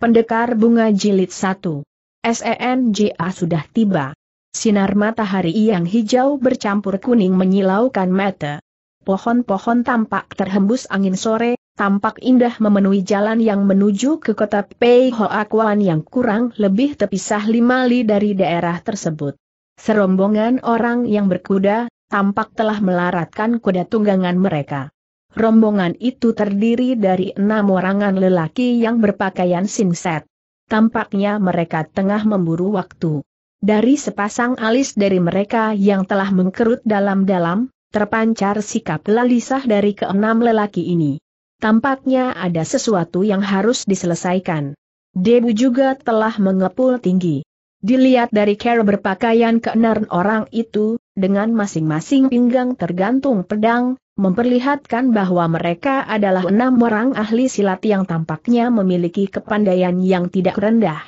Pendekar Bunga Jilid 1. SENJA sudah tiba. Sinar matahari yang hijau bercampur kuning menyilaukan mata. Pohon-pohon tampak terhembus angin sore, tampak indah memenuhi jalan yang menuju ke kota Pei Hoakuan yang kurang lebih terpisah lima li dari daerah tersebut. Serombongan orang yang berkuda, tampak telah melaratkan kuda tunggangan mereka. Rombongan itu terdiri dari enam orangan lelaki yang berpakaian singset. Tampaknya mereka tengah memburu waktu. Dari sepasang alis dari mereka yang telah mengkerut dalam-dalam, terpancar sikap lalisah dari keenam lelaki ini. Tampaknya ada sesuatu yang harus diselesaikan. Debu juga telah mengepul tinggi. Dilihat dari cara berpakaian keenam orang itu, dengan masing-masing pinggang tergantung pedang, memperlihatkan bahwa mereka adalah enam orang ahli silat yang tampaknya memiliki kepandaian yang tidak rendah.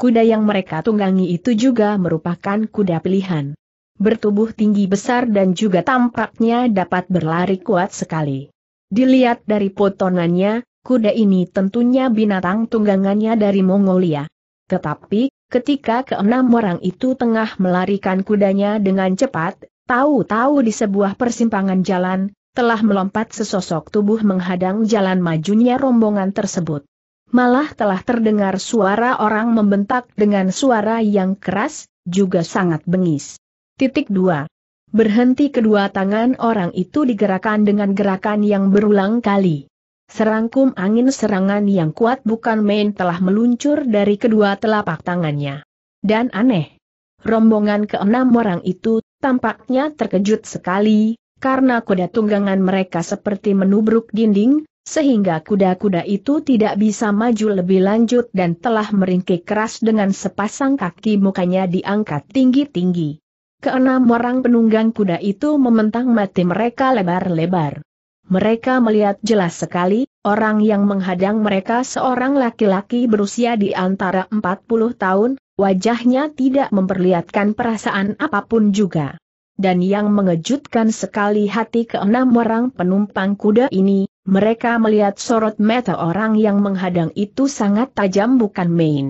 Kuda yang mereka tunggangi itu juga merupakan kuda pilihan. Bertubuh tinggi besar dan juga tampaknya dapat berlari kuat sekali. Dilihat dari potongannya, kuda ini tentunya binatang tunggangannya dari Mongolia. Tetapi, Ketika keenam orang itu tengah melarikan kudanya dengan cepat, tahu-tahu di sebuah persimpangan jalan, telah melompat sesosok tubuh menghadang jalan majunya rombongan tersebut. Malah telah terdengar suara orang membentak dengan suara yang keras, juga sangat bengis. Titik 2. Berhenti kedua tangan orang itu digerakkan dengan gerakan yang berulang kali. Serangkum angin serangan yang kuat bukan main telah meluncur dari kedua telapak tangannya. Dan aneh. Rombongan keenam orang itu tampaknya terkejut sekali, karena kuda tunggangan mereka seperti menubruk dinding, sehingga kuda-kuda itu tidak bisa maju lebih lanjut dan telah meringkik keras dengan sepasang kaki mukanya diangkat tinggi-tinggi. Keenam orang penunggang kuda itu mementang mati mereka lebar-lebar. Mereka melihat jelas sekali, orang yang menghadang mereka seorang laki-laki berusia di antara 40 tahun, wajahnya tidak memperlihatkan perasaan apapun juga. Dan yang mengejutkan sekali hati keenam orang penumpang kuda ini, mereka melihat sorot mata orang yang menghadang itu sangat tajam bukan main.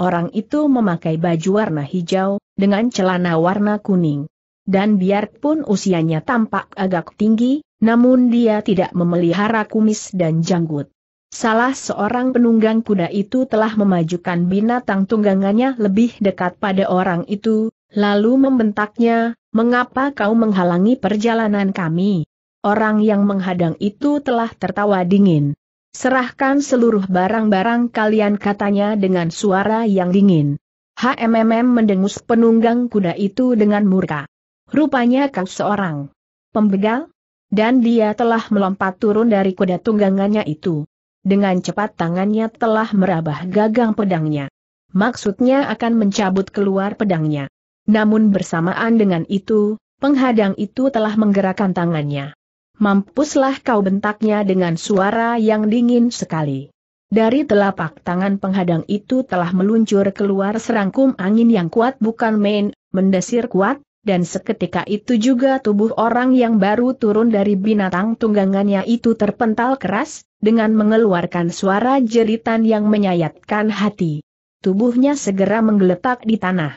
Orang itu memakai baju warna hijau, dengan celana warna kuning. Dan biarpun usianya tampak agak tinggi, namun dia tidak memelihara kumis dan janggut. Salah seorang penunggang kuda itu telah memajukan binatang tunggangannya lebih dekat pada orang itu, lalu membentaknya, mengapa kau menghalangi perjalanan kami? Orang yang menghadang itu telah tertawa dingin. Serahkan seluruh barang-barang kalian katanya dengan suara yang dingin. HMMM mendengus penunggang kuda itu dengan murka. Rupanya kau seorang pembegal? Dan dia telah melompat turun dari kuda tunggangannya itu. Dengan cepat tangannya telah merabah gagang pedangnya. Maksudnya akan mencabut keluar pedangnya. Namun bersamaan dengan itu, penghadang itu telah menggerakkan tangannya. Mampuslah kau bentaknya dengan suara yang dingin sekali. Dari telapak tangan penghadang itu telah meluncur keluar serangkum angin yang kuat bukan main, mendesir kuat, dan seketika itu juga tubuh orang yang baru turun dari binatang tunggangannya itu terpental keras, dengan mengeluarkan suara jeritan yang menyayatkan hati. Tubuhnya segera menggeletak di tanah.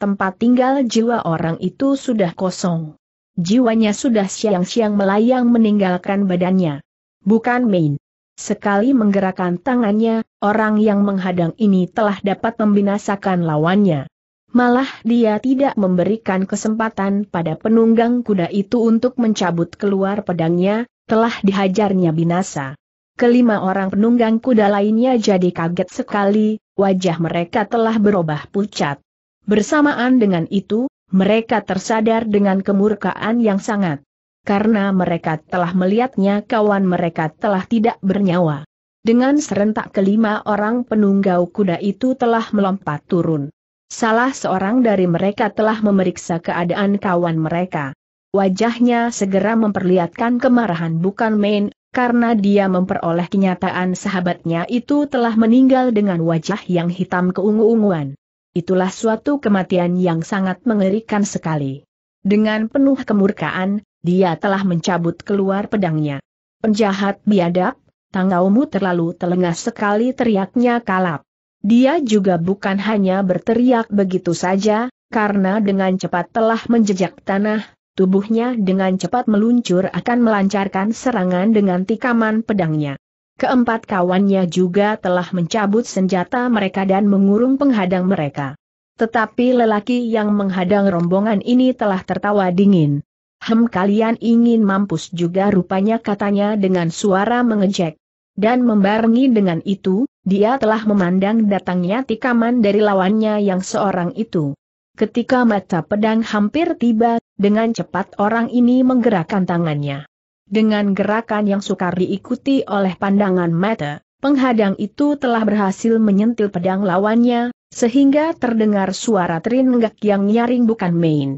Tempat tinggal jiwa orang itu sudah kosong. Jiwanya sudah siang-siang melayang meninggalkan badannya. Bukan main. Sekali menggerakkan tangannya, orang yang menghadang ini telah dapat membinasakan lawannya. Malah dia tidak memberikan kesempatan pada penunggang kuda itu untuk mencabut keluar pedangnya, telah dihajarnya binasa. Kelima orang penunggang kuda lainnya jadi kaget sekali, wajah mereka telah berubah pucat. Bersamaan dengan itu, mereka tersadar dengan kemurkaan yang sangat. Karena mereka telah melihatnya kawan mereka telah tidak bernyawa. Dengan serentak kelima orang penunggau kuda itu telah melompat turun. Salah seorang dari mereka telah memeriksa keadaan kawan mereka. Wajahnya segera memperlihatkan kemarahan bukan main, karena dia memperoleh kenyataan sahabatnya itu telah meninggal dengan wajah yang hitam keungu-unguan. Itulah suatu kematian yang sangat mengerikan sekali. Dengan penuh kemurkaan, dia telah mencabut keluar pedangnya. Penjahat biadab, tanggaumu terlalu telengah sekali teriaknya kalap. Dia juga bukan hanya berteriak begitu saja, karena dengan cepat telah menjejak tanah, tubuhnya dengan cepat meluncur akan melancarkan serangan dengan tikaman pedangnya. Keempat kawannya juga telah mencabut senjata mereka dan mengurung penghadang mereka. Tetapi lelaki yang menghadang rombongan ini telah tertawa dingin. Hem kalian ingin mampus juga rupanya katanya dengan suara mengejek dan membarengi dengan itu, dia telah memandang datangnya tikaman dari lawannya yang seorang itu. Ketika mata pedang hampir tiba, dengan cepat orang ini menggerakkan tangannya. Dengan gerakan yang sukar diikuti oleh pandangan mata, penghadang itu telah berhasil menyentil pedang lawannya, sehingga terdengar suara teringgak yang nyaring bukan main.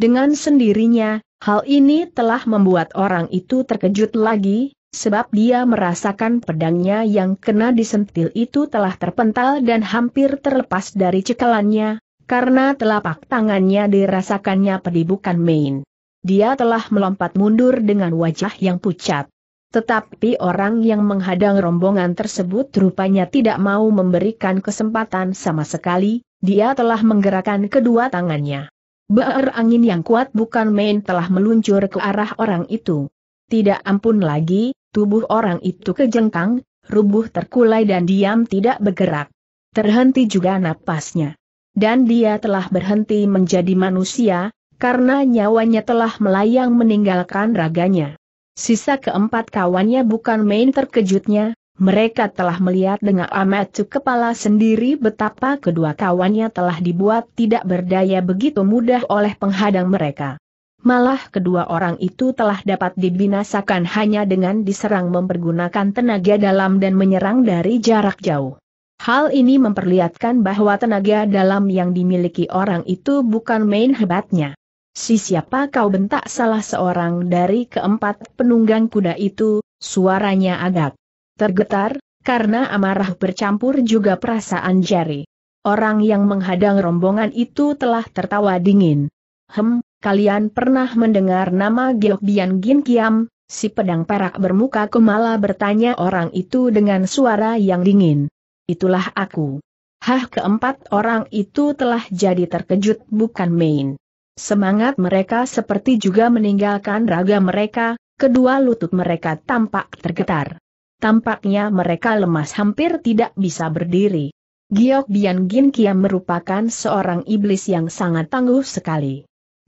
Dengan sendirinya, hal ini telah membuat orang itu terkejut lagi, sebab dia merasakan pedangnya yang kena disentil itu telah terpental dan hampir terlepas dari cekalannya, karena telapak tangannya dirasakannya pedih bukan main. Dia telah melompat mundur dengan wajah yang pucat. Tetapi orang yang menghadang rombongan tersebut rupanya tidak mau memberikan kesempatan sama sekali, dia telah menggerakkan kedua tangannya. Baar angin yang kuat bukan main telah meluncur ke arah orang itu. Tidak ampun lagi, tubuh orang itu kejengkang, rubuh terkulai dan diam tidak bergerak. Terhenti juga napasnya. Dan dia telah berhenti menjadi manusia, karena nyawanya telah melayang meninggalkan raganya. Sisa keempat kawannya bukan main terkejutnya, mereka telah melihat dengan amat kepala sendiri betapa kedua kawannya telah dibuat tidak berdaya begitu mudah oleh penghadang mereka. Malah kedua orang itu telah dapat dibinasakan hanya dengan diserang mempergunakan tenaga dalam dan menyerang dari jarak jauh. Hal ini memperlihatkan bahwa tenaga dalam yang dimiliki orang itu bukan main hebatnya. Si siapa kau bentak salah seorang dari keempat penunggang kuda itu, suaranya agak tergetar, karena amarah bercampur juga perasaan jari. Orang yang menghadang rombongan itu telah tertawa dingin. Hem, Kalian pernah mendengar nama Giokbian Gin Kiam, si pedang perak bermuka kemala bertanya orang itu dengan suara yang dingin. Itulah aku. Hah keempat orang itu telah jadi terkejut bukan main. Semangat mereka seperti juga meninggalkan raga mereka, kedua lutut mereka tampak tergetar. Tampaknya mereka lemas hampir tidak bisa berdiri. Giok Bian Gin Kiam merupakan seorang iblis yang sangat tangguh sekali.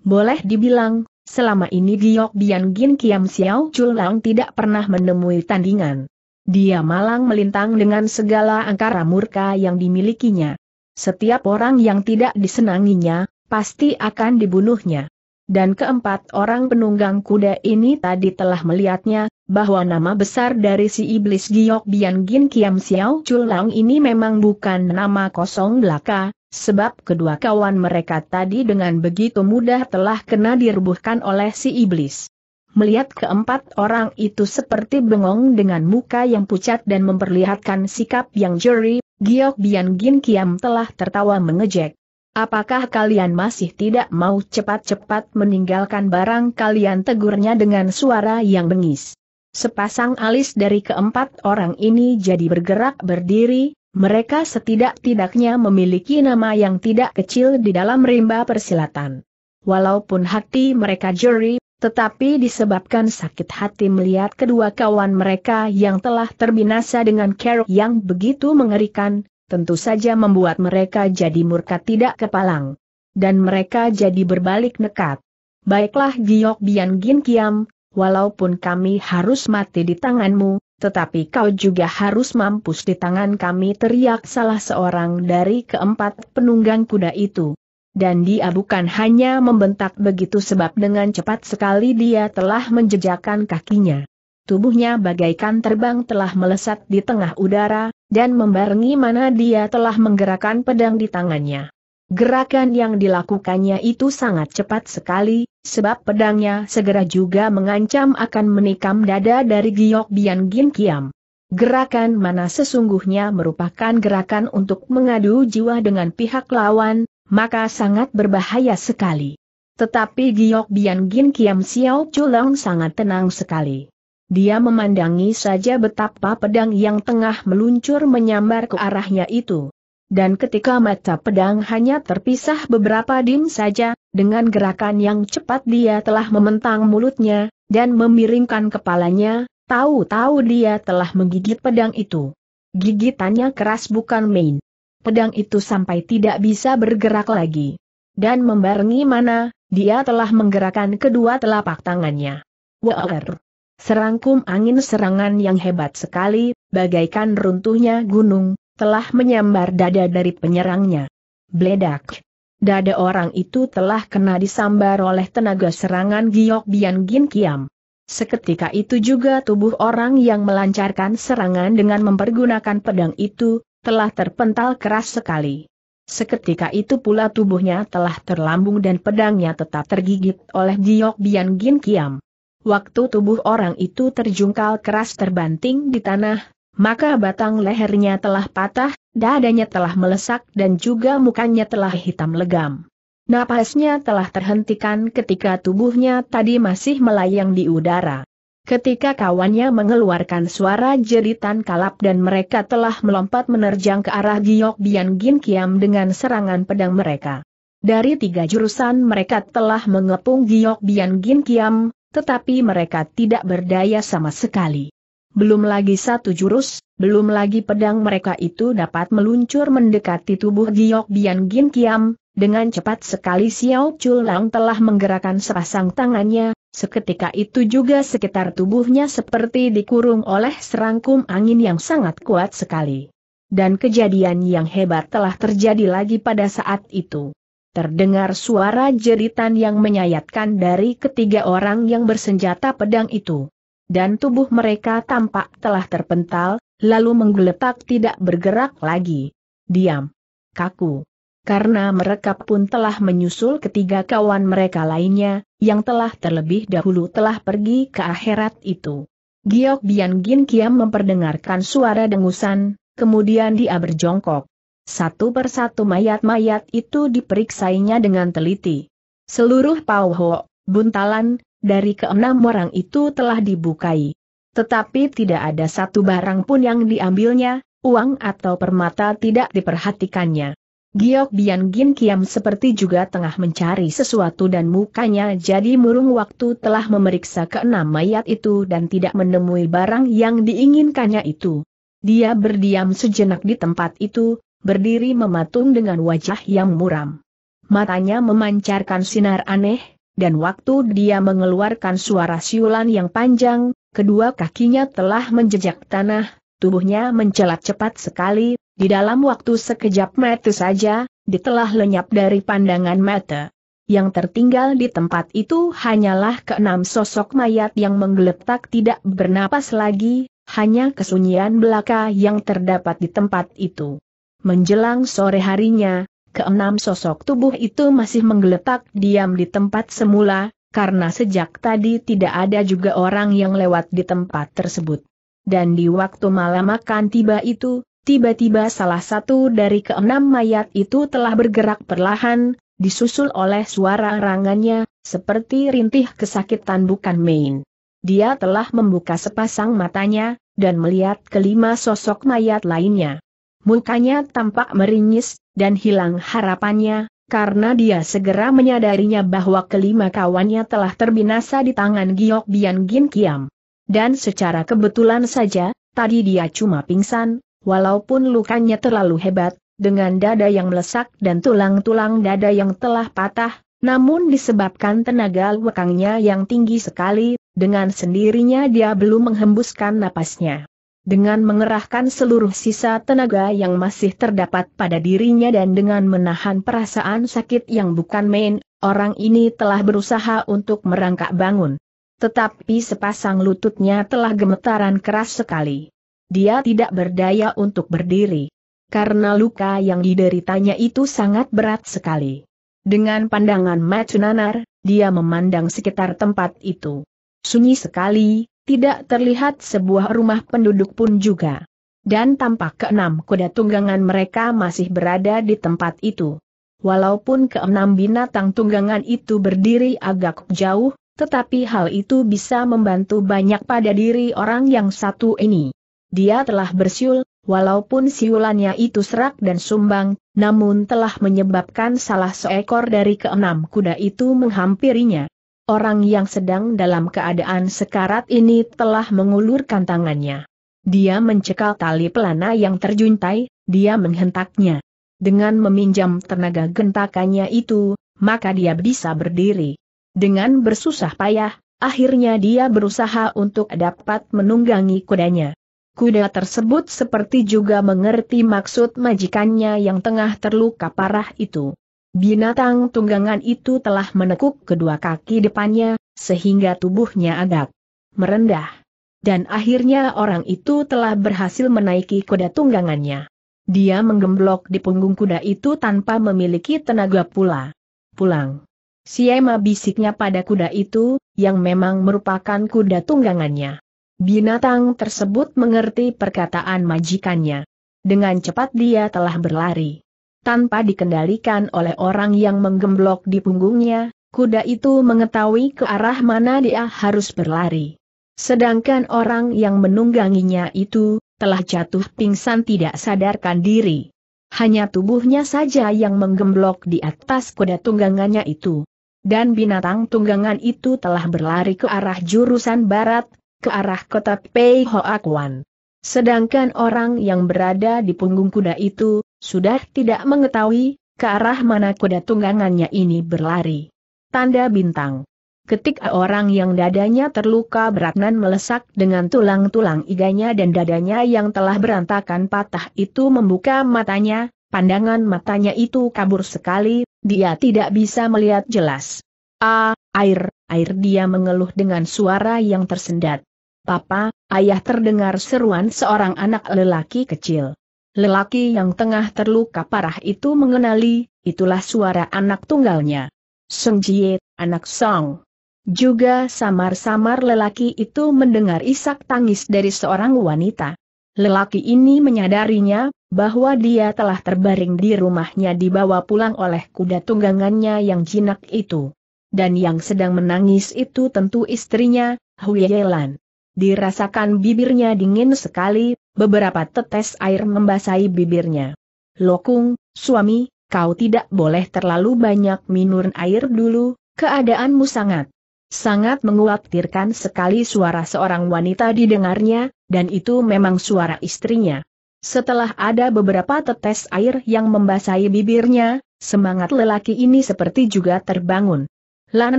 Boleh dibilang, selama ini Giok Bian Gin Kiam Xiao Chulang tidak pernah menemui tandingan. Dia malang melintang dengan segala angkara murka yang dimilikinya. Setiap orang yang tidak disenanginya, pasti akan dibunuhnya. Dan keempat orang penunggang kuda ini tadi telah melihatnya, bahwa nama besar dari si iblis Giok Bian Gin Kiam Xiao Chulang ini memang bukan nama kosong belaka, sebab kedua kawan mereka tadi dengan begitu mudah telah kena direbuhkan oleh si iblis. Melihat keempat orang itu seperti bengong dengan muka yang pucat dan memperlihatkan sikap yang jeri, Giok Bian Gin Kiam telah tertawa mengejek. Apakah kalian masih tidak mau cepat-cepat meninggalkan barang kalian tegurnya dengan suara yang bengis? Sepasang alis dari keempat orang ini jadi bergerak berdiri, mereka setidak-tidaknya memiliki nama yang tidak kecil di dalam rimba persilatan. Walaupun hati mereka juri, tetapi disebabkan sakit hati melihat kedua kawan mereka yang telah terbinasa dengan kerok yang begitu mengerikan, tentu saja membuat mereka jadi murka tidak kepalang. Dan mereka jadi berbalik nekat. Baiklah Giok Bian Gin Kiam, walaupun kami harus mati di tanganmu, tetapi kau juga harus mampus di tangan kami teriak salah seorang dari keempat penunggang kuda itu. Dan dia bukan hanya membentak begitu sebab dengan cepat sekali dia telah menjejakkan kakinya. Tubuhnya bagaikan terbang telah melesat di tengah udara, dan membarengi mana dia telah menggerakkan pedang di tangannya. Gerakan yang dilakukannya itu sangat cepat sekali, sebab pedangnya segera juga mengancam akan menikam dada dari Giok Bian Gin Kiam. Gerakan mana sesungguhnya merupakan gerakan untuk mengadu jiwa dengan pihak lawan, maka sangat berbahaya sekali. Tetapi Giok Bian Gin Kiam Xiao Chulong sangat tenang sekali. Dia memandangi saja betapa pedang yang tengah meluncur menyambar ke arahnya itu dan ketika mata pedang hanya terpisah beberapa dim saja, dengan gerakan yang cepat dia telah mementang mulutnya, dan memiringkan kepalanya, tahu-tahu dia telah menggigit pedang itu. Gigitannya keras bukan main. Pedang itu sampai tidak bisa bergerak lagi. Dan membarengi mana, dia telah menggerakkan kedua telapak tangannya. Waer. Serangkum angin serangan yang hebat sekali, bagaikan runtuhnya gunung, telah menyambar dada dari penyerangnya. Bledak. Dada orang itu telah kena disambar oleh tenaga serangan Giok Bian Gin Kiam. Seketika itu juga tubuh orang yang melancarkan serangan dengan mempergunakan pedang itu, telah terpental keras sekali. Seketika itu pula tubuhnya telah terlambung dan pedangnya tetap tergigit oleh Giok Bian Gin Kiam. Waktu tubuh orang itu terjungkal keras terbanting di tanah, maka batang lehernya telah patah, dadanya telah melesak dan juga mukanya telah hitam legam. Napasnya telah terhentikan ketika tubuhnya tadi masih melayang di udara. Ketika kawannya mengeluarkan suara jeritan kalap dan mereka telah melompat menerjang ke arah Giok Bian Gin Kiam dengan serangan pedang mereka. Dari tiga jurusan mereka telah mengepung Giok Bian Gin Kiam, tetapi mereka tidak berdaya sama sekali belum lagi satu jurus, belum lagi pedang mereka itu dapat meluncur mendekati tubuh Giok Bian Gin Kiam, dengan cepat sekali Xiao Lang telah menggerakkan sepasang tangannya, seketika itu juga sekitar tubuhnya seperti dikurung oleh serangkum angin yang sangat kuat sekali. Dan kejadian yang hebat telah terjadi lagi pada saat itu. Terdengar suara jeritan yang menyayatkan dari ketiga orang yang bersenjata pedang itu dan tubuh mereka tampak telah terpental, lalu menggeletak tidak bergerak lagi. Diam. Kaku. Karena mereka pun telah menyusul ketiga kawan mereka lainnya, yang telah terlebih dahulu telah pergi ke akhirat itu. Giok Bian Gin Kiam memperdengarkan suara dengusan, kemudian dia berjongkok. Satu persatu mayat-mayat itu diperiksainya dengan teliti. Seluruh Pao Ho, buntalan, dari keenam orang itu telah dibukai. Tetapi tidak ada satu barang pun yang diambilnya, uang atau permata tidak diperhatikannya. Giok Bian Gin Kiam seperti juga tengah mencari sesuatu dan mukanya jadi murung waktu telah memeriksa keenam mayat itu dan tidak menemui barang yang diinginkannya itu. Dia berdiam sejenak di tempat itu, berdiri mematung dengan wajah yang muram. Matanya memancarkan sinar aneh, dan waktu dia mengeluarkan suara siulan yang panjang, kedua kakinya telah menjejak tanah, tubuhnya mencelat cepat sekali, di dalam waktu sekejap mata saja, ditelah lenyap dari pandangan mata. Yang tertinggal di tempat itu hanyalah keenam sosok mayat yang menggeletak tidak bernapas lagi, hanya kesunyian belaka yang terdapat di tempat itu. Menjelang sore harinya, keenam sosok tubuh itu masih menggeletak diam di tempat semula, karena sejak tadi tidak ada juga orang yang lewat di tempat tersebut. Dan di waktu malam makan tiba itu, tiba-tiba salah satu dari keenam mayat itu telah bergerak perlahan, disusul oleh suara rangannya, seperti rintih kesakitan bukan main. Dia telah membuka sepasang matanya, dan melihat kelima sosok mayat lainnya. Mukanya tampak meringis, dan hilang harapannya, karena dia segera menyadarinya bahwa kelima kawannya telah terbinasa di tangan Giok Bian Gin Kiam. Dan secara kebetulan saja, tadi dia cuma pingsan, walaupun lukanya terlalu hebat, dengan dada yang melesak dan tulang-tulang dada yang telah patah, namun disebabkan tenaga lukangnya yang tinggi sekali, dengan sendirinya dia belum menghembuskan napasnya dengan mengerahkan seluruh sisa tenaga yang masih terdapat pada dirinya dan dengan menahan perasaan sakit yang bukan main, orang ini telah berusaha untuk merangkak bangun. Tetapi sepasang lututnya telah gemetaran keras sekali. Dia tidak berdaya untuk berdiri. Karena luka yang dideritanya itu sangat berat sekali. Dengan pandangan macunanar, dia memandang sekitar tempat itu. Sunyi sekali, tidak terlihat sebuah rumah penduduk pun juga. Dan tampak keenam kuda tunggangan mereka masih berada di tempat itu. Walaupun keenam binatang tunggangan itu berdiri agak jauh, tetapi hal itu bisa membantu banyak pada diri orang yang satu ini. Dia telah bersiul, walaupun siulannya itu serak dan sumbang, namun telah menyebabkan salah seekor dari keenam kuda itu menghampirinya. Orang yang sedang dalam keadaan sekarat ini telah mengulurkan tangannya. Dia mencekal tali pelana yang terjuntai, dia menghentaknya. Dengan meminjam tenaga gentakannya itu, maka dia bisa berdiri. Dengan bersusah payah, akhirnya dia berusaha untuk dapat menunggangi kudanya. Kuda tersebut seperti juga mengerti maksud majikannya yang tengah terluka parah itu. Binatang tunggangan itu telah menekuk kedua kaki depannya, sehingga tubuhnya agak merendah. Dan akhirnya orang itu telah berhasil menaiki kuda tunggangannya. Dia menggemblok di punggung kuda itu tanpa memiliki tenaga pula. Pulang. Siema bisiknya pada kuda itu, yang memang merupakan kuda tunggangannya. Binatang tersebut mengerti perkataan majikannya. Dengan cepat dia telah berlari tanpa dikendalikan oleh orang yang menggemblok di punggungnya, kuda itu mengetahui ke arah mana dia harus berlari. Sedangkan orang yang menungganginya itu, telah jatuh pingsan tidak sadarkan diri. Hanya tubuhnya saja yang menggemblok di atas kuda tunggangannya itu. Dan binatang tunggangan itu telah berlari ke arah jurusan barat, ke arah kota Pei Hoa Wan. Sedangkan orang yang berada di punggung kuda itu, sudah tidak mengetahui ke arah mana kuda tunggangannya ini berlari. Tanda bintang. Ketika orang yang dadanya terluka berat nan melesak dengan tulang-tulang iganya dan dadanya yang telah berantakan patah itu membuka matanya, pandangan matanya itu kabur sekali, dia tidak bisa melihat jelas. Ah, air, air dia mengeluh dengan suara yang tersendat. Papa, ayah terdengar seruan seorang anak lelaki kecil. Lelaki yang tengah terluka parah itu mengenali, itulah suara anak tunggalnya. Seng Jie, anak Song. Juga samar-samar lelaki itu mendengar isak tangis dari seorang wanita. Lelaki ini menyadarinya, bahwa dia telah terbaring di rumahnya dibawa pulang oleh kuda tunggangannya yang jinak itu. Dan yang sedang menangis itu tentu istrinya, Huyelan. Dirasakan bibirnya dingin sekali, beberapa tetes air membasahi bibirnya. Lokung, suami, kau tidak boleh terlalu banyak minum air dulu, keadaanmu sangat, sangat menguatirkan sekali suara seorang wanita didengarnya, dan itu memang suara istrinya. Setelah ada beberapa tetes air yang membasahi bibirnya, semangat lelaki ini seperti juga terbangun. Lan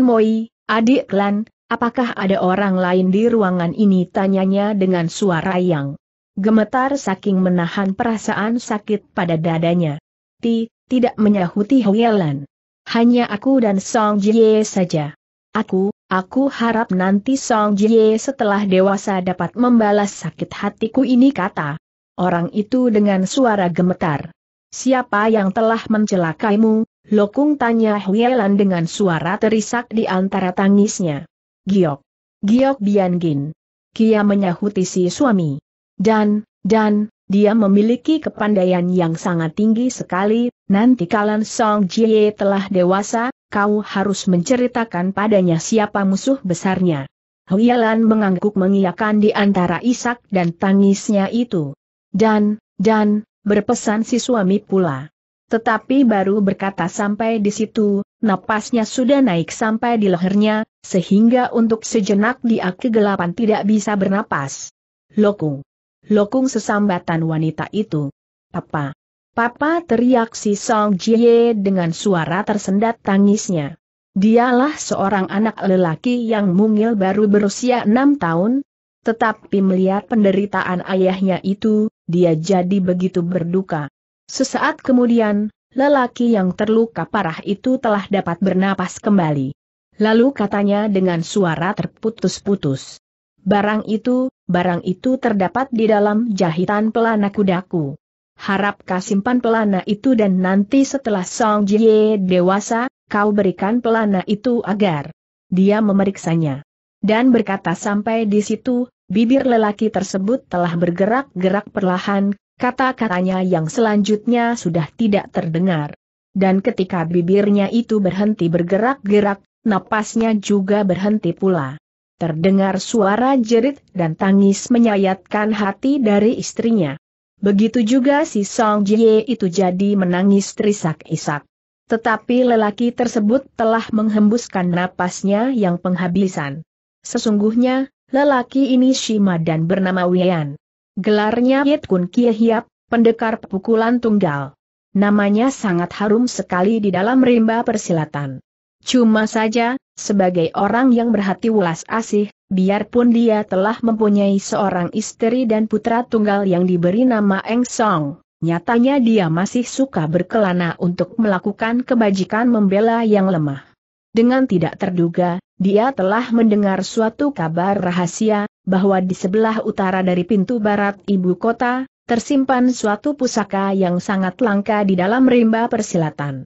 Moi, adik Lan, apakah ada orang lain di ruangan ini tanyanya dengan suara yang gemetar saking menahan perasaan sakit pada dadanya. Ti, tidak menyahuti Huyelan. Hanya aku dan Song Jie saja. Aku, aku harap nanti Song Jie setelah dewasa dapat membalas sakit hatiku ini kata. Orang itu dengan suara gemetar. Siapa yang telah mencelakaimu, Lokung tanya Huyelan dengan suara terisak di antara tangisnya. Giok. Giok Biangin. Kia menyahuti si suami. Dan, dan, dia memiliki kepandaian yang sangat tinggi sekali, nanti kalan Song Jie telah dewasa, kau harus menceritakan padanya siapa musuh besarnya. Huyalan mengangguk mengiyakan di antara isak dan tangisnya itu. Dan, dan, berpesan si suami pula. Tetapi baru berkata sampai di situ, napasnya sudah naik sampai di lehernya, sehingga untuk sejenak dia kegelapan tidak bisa bernapas. Loku lokung sesambatan wanita itu. Papa. Papa teriak si Song Jie dengan suara tersendat tangisnya. Dialah seorang anak lelaki yang mungil baru berusia enam tahun, tetapi melihat penderitaan ayahnya itu, dia jadi begitu berduka. Sesaat kemudian, lelaki yang terluka parah itu telah dapat bernapas kembali. Lalu katanya dengan suara terputus-putus. Barang itu, barang itu terdapat di dalam jahitan pelana kudaku. Harap kau simpan pelana itu dan nanti setelah Song Jie dewasa, kau berikan pelana itu agar dia memeriksanya. Dan berkata sampai di situ, bibir lelaki tersebut telah bergerak-gerak perlahan, kata-katanya yang selanjutnya sudah tidak terdengar. Dan ketika bibirnya itu berhenti bergerak-gerak, napasnya juga berhenti pula. Terdengar suara jerit dan tangis menyayatkan hati dari istrinya. Begitu juga si Song Jie itu jadi menangis terisak-isak. Tetapi lelaki tersebut telah menghembuskan napasnya yang penghabisan. Sesungguhnya, lelaki ini Shima dan bernama Wian. Gelarnya Yit Kun Kie Hiap, pendekar pukulan tunggal. Namanya sangat harum sekali di dalam rimba persilatan. Cuma saja, sebagai orang yang berhati welas asih, biarpun dia telah mempunyai seorang istri dan putra tunggal yang diberi nama Eng Song, nyatanya dia masih suka berkelana untuk melakukan kebajikan membela yang lemah. Dengan tidak terduga, dia telah mendengar suatu kabar rahasia, bahwa di sebelah utara dari pintu barat ibu kota, tersimpan suatu pusaka yang sangat langka di dalam rimba persilatan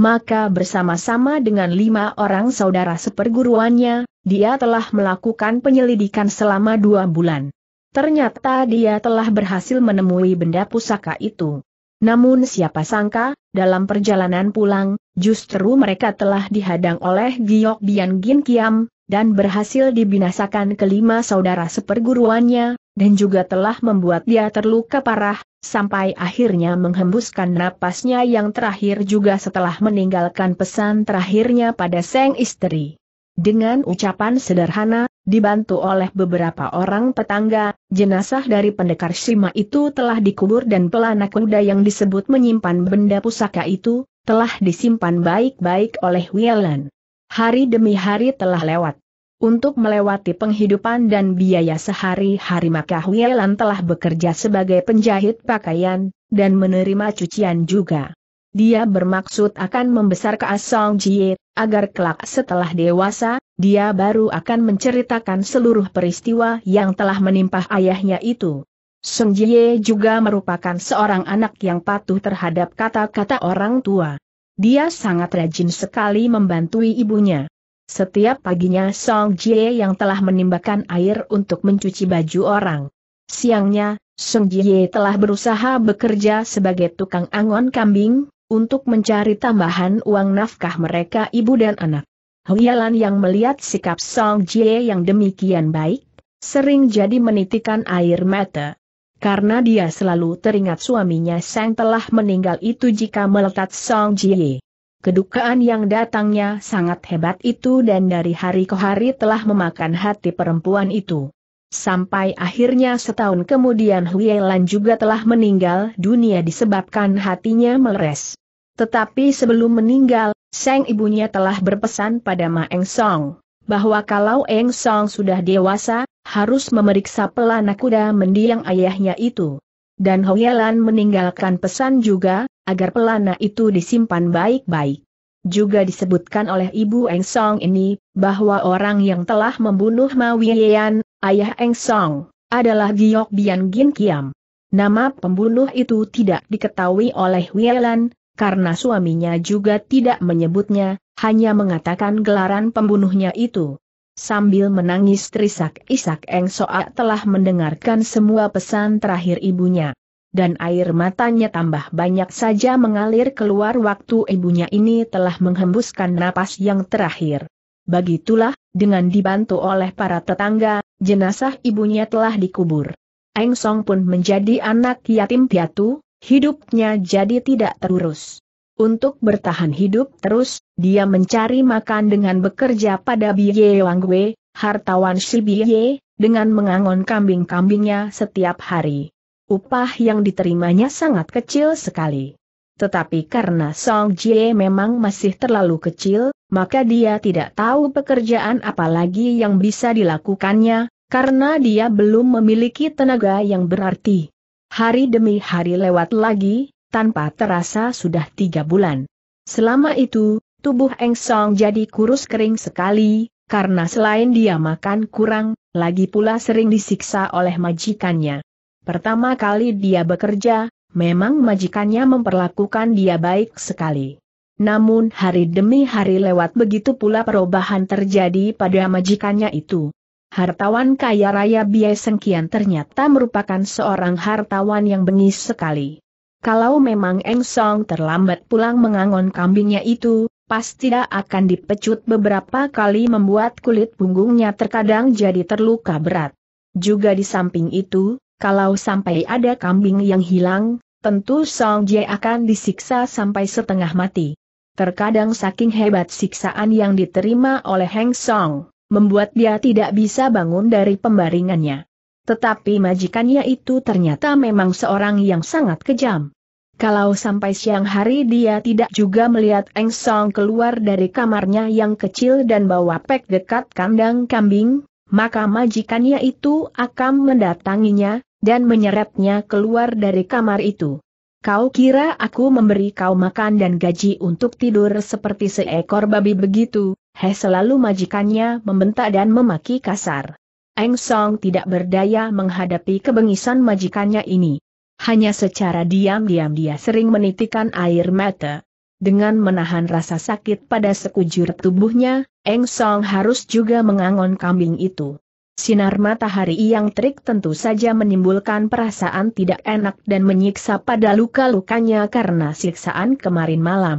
maka bersama-sama dengan lima orang saudara seperguruannya, dia telah melakukan penyelidikan selama dua bulan. Ternyata dia telah berhasil menemui benda pusaka itu. Namun siapa sangka, dalam perjalanan pulang, justru mereka telah dihadang oleh Giok Bian Gin Kiam, dan berhasil dibinasakan kelima saudara seperguruannya, dan juga telah membuat dia terluka parah, sampai akhirnya menghembuskan napasnya yang terakhir juga setelah meninggalkan pesan terakhirnya pada sang istri. Dengan ucapan sederhana, dibantu oleh beberapa orang tetangga, jenazah dari pendekar Shima itu telah dikubur dan pelana kuda yang disebut menyimpan benda pusaka itu, telah disimpan baik-baik oleh Wielan. Hari demi hari telah lewat. Untuk melewati penghidupan dan biaya sehari-hari maka Wielan telah bekerja sebagai penjahit pakaian, dan menerima cucian juga. Dia bermaksud akan membesar ke Asong Jie, agar kelak setelah dewasa, dia baru akan menceritakan seluruh peristiwa yang telah menimpa ayahnya itu. Song Jie juga merupakan seorang anak yang patuh terhadap kata-kata orang tua. Dia sangat rajin sekali membantu ibunya. Setiap paginya Song Jie yang telah menimbakan air untuk mencuci baju orang. Siangnya, Song Jie telah berusaha bekerja sebagai tukang angon kambing, untuk mencari tambahan uang nafkah mereka ibu dan anak. Huyalan yang melihat sikap Song Jie yang demikian baik, sering jadi menitikan air mata. Karena dia selalu teringat suaminya Sang telah meninggal itu jika meletak Song Jie. Kedukaan yang datangnya sangat hebat itu dan dari hari ke hari telah memakan hati perempuan itu. Sampai akhirnya setahun kemudian Huyelan juga telah meninggal dunia disebabkan hatinya meleres. Tetapi sebelum meninggal, Seng ibunya telah berpesan pada Ma Eng Song, bahwa kalau Eng Song sudah dewasa, harus memeriksa pelana kuda mendiang ayahnya itu dan Hoyelan meninggalkan pesan juga, agar pelana itu disimpan baik-baik. Juga disebutkan oleh Ibu Eng Song ini, bahwa orang yang telah membunuh Ma Wieyan, ayah Eng Song, adalah Giok Bian Gin Kiam. Nama pembunuh itu tidak diketahui oleh Wielan, karena suaminya juga tidak menyebutnya, hanya mengatakan gelaran pembunuhnya itu. Sambil menangis terisak-isak Eng Soa telah mendengarkan semua pesan terakhir ibunya. Dan air matanya tambah banyak saja mengalir keluar waktu ibunya ini telah menghembuskan napas yang terakhir. Begitulah, dengan dibantu oleh para tetangga, jenazah ibunya telah dikubur. Eng Song pun menjadi anak yatim piatu, hidupnya jadi tidak terurus. Untuk bertahan hidup terus, dia mencari makan dengan bekerja pada Biye Wangwe, hartawan si Biye, dengan mengangon kambing-kambingnya setiap hari. Upah yang diterimanya sangat kecil sekali. Tetapi karena Song Jie memang masih terlalu kecil, maka dia tidak tahu pekerjaan apa lagi yang bisa dilakukannya, karena dia belum memiliki tenaga yang berarti. Hari demi hari lewat lagi, tanpa terasa sudah tiga bulan. Selama itu, tubuh Eng Song jadi kurus kering sekali, karena selain dia makan kurang, lagi pula sering disiksa oleh majikannya. Pertama kali dia bekerja, memang majikannya memperlakukan dia baik sekali. Namun hari demi hari lewat begitu pula perubahan terjadi pada majikannya itu. Hartawan kaya raya Biai Sengkian ternyata merupakan seorang hartawan yang bengis sekali. Kalau memang Eng Song terlambat pulang mengangon kambingnya itu, pasti akan dipecut beberapa kali membuat kulit punggungnya terkadang jadi terluka berat. Juga di samping itu, kalau sampai ada kambing yang hilang, tentu Song Jie akan disiksa sampai setengah mati. Terkadang saking hebat siksaan yang diterima oleh Heng Song, membuat dia tidak bisa bangun dari pembaringannya. Tetapi majikannya itu ternyata memang seorang yang sangat kejam. Kalau sampai siang hari dia tidak juga melihat Eng Song keluar dari kamarnya yang kecil dan bawa pek dekat kandang kambing, maka majikannya itu akan mendatanginya, dan menyeretnya keluar dari kamar itu. Kau kira aku memberi kau makan dan gaji untuk tidur seperti seekor babi begitu, heh selalu majikannya membentak dan memaki kasar. Eng Song tidak berdaya menghadapi kebengisan majikannya ini. Hanya secara diam-diam dia sering menitikan air mata. Dengan menahan rasa sakit pada sekujur tubuhnya, Eng Song harus juga mengangon kambing itu. Sinar matahari yang terik tentu saja menimbulkan perasaan tidak enak dan menyiksa pada luka-lukanya karena siksaan kemarin malam.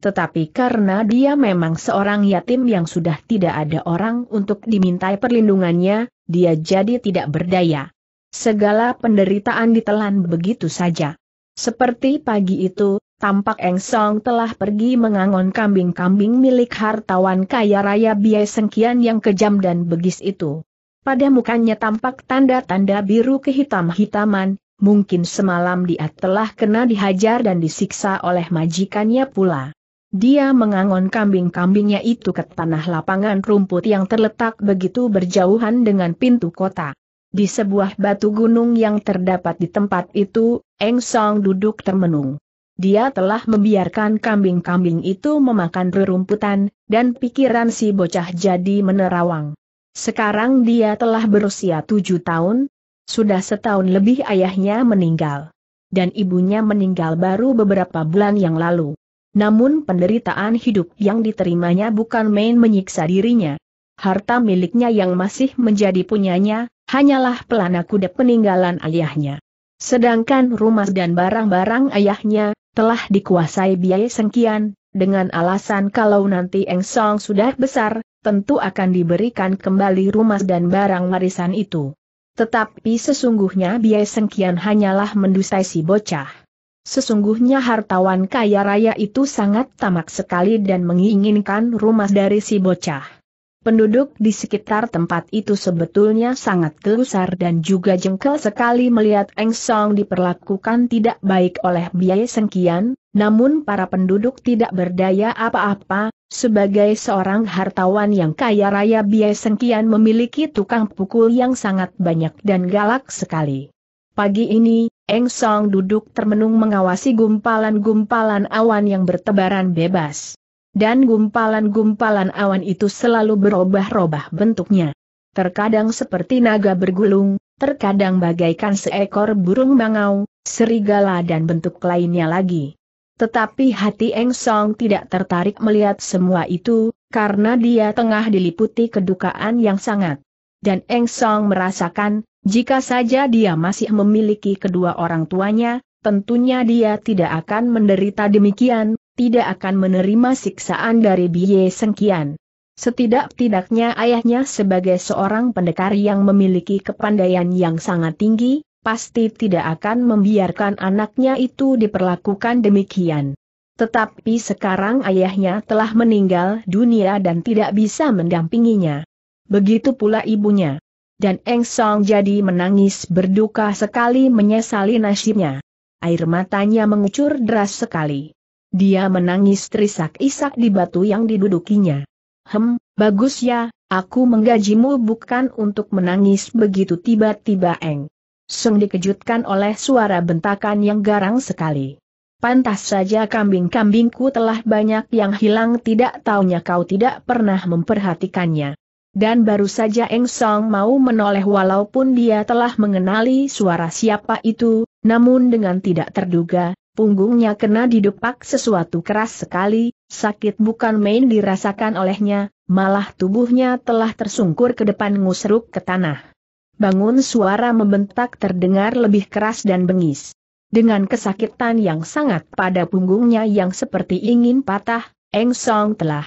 Tetapi karena dia memang seorang yatim yang sudah tidak ada orang untuk dimintai perlindungannya, dia jadi tidak berdaya. Segala penderitaan ditelan begitu saja. Seperti pagi itu, tampak Eng Song telah pergi mengangon kambing-kambing milik hartawan kaya raya Biai Sengkian yang kejam dan begis itu. Pada mukanya tampak tanda-tanda biru kehitam-hitaman, mungkin semalam dia telah kena dihajar dan disiksa oleh majikannya pula. Dia mengangon kambing-kambingnya itu ke tanah lapangan rumput yang terletak begitu berjauhan dengan pintu kota. Di sebuah batu gunung yang terdapat di tempat itu, Eng Song duduk termenung. Dia telah membiarkan kambing-kambing itu memakan rerumputan, dan pikiran si bocah jadi menerawang. Sekarang dia telah berusia tujuh tahun, sudah setahun lebih ayahnya meninggal. Dan ibunya meninggal baru beberapa bulan yang lalu. Namun penderitaan hidup yang diterimanya bukan main menyiksa dirinya. Harta miliknya yang masih menjadi punyanya, hanyalah pelana kuda peninggalan ayahnya. Sedangkan rumah dan barang-barang ayahnya, telah dikuasai biaya sengkian, dengan alasan kalau nanti Eng Song sudah besar, tentu akan diberikan kembali rumah dan barang warisan itu. Tetapi sesungguhnya biaya sengkian hanyalah mendustai si bocah. Sesungguhnya hartawan kaya raya itu sangat tamak sekali dan menginginkan rumah dari si bocah. Penduduk di sekitar tempat itu sebetulnya sangat gelusar dan juga jengkel sekali melihat Eng Song diperlakukan tidak baik oleh biaya sengkian, namun para penduduk tidak berdaya apa-apa, sebagai seorang hartawan yang kaya raya biaya sengkian memiliki tukang pukul yang sangat banyak dan galak sekali. Pagi ini, Eng Song duduk termenung mengawasi gumpalan-gumpalan awan yang bertebaran bebas. Dan gumpalan-gumpalan awan itu selalu berubah-ubah bentuknya. Terkadang seperti naga bergulung, terkadang bagaikan seekor burung bangau, serigala dan bentuk lainnya lagi. Tetapi hati Eng Song tidak tertarik melihat semua itu, karena dia tengah diliputi kedukaan yang sangat. Dan Eng Song merasakan, jika saja dia masih memiliki kedua orang tuanya, tentunya dia tidak akan menderita demikian, tidak akan menerima siksaan dari Biye Sengkian. Setidak-tidaknya ayahnya sebagai seorang pendekar yang memiliki kepandaian yang sangat tinggi, pasti tidak akan membiarkan anaknya itu diperlakukan demikian. Tetapi sekarang ayahnya telah meninggal dunia dan tidak bisa mendampinginya. Begitu pula ibunya dan Eng Song jadi menangis berduka sekali menyesali nasibnya. Air matanya mengucur deras sekali. Dia menangis terisak-isak di batu yang didudukinya. Hem, bagus ya, aku menggajimu bukan untuk menangis begitu tiba-tiba Eng. Song dikejutkan oleh suara bentakan yang garang sekali. Pantas saja kambing-kambingku telah banyak yang hilang tidak taunya kau tidak pernah memperhatikannya dan baru saja Eng Song mau menoleh walaupun dia telah mengenali suara siapa itu, namun dengan tidak terduga, punggungnya kena didepak sesuatu keras sekali, sakit bukan main dirasakan olehnya, malah tubuhnya telah tersungkur ke depan ngusruk ke tanah. Bangun suara membentak terdengar lebih keras dan bengis. Dengan kesakitan yang sangat pada punggungnya yang seperti ingin patah, Eng Song telah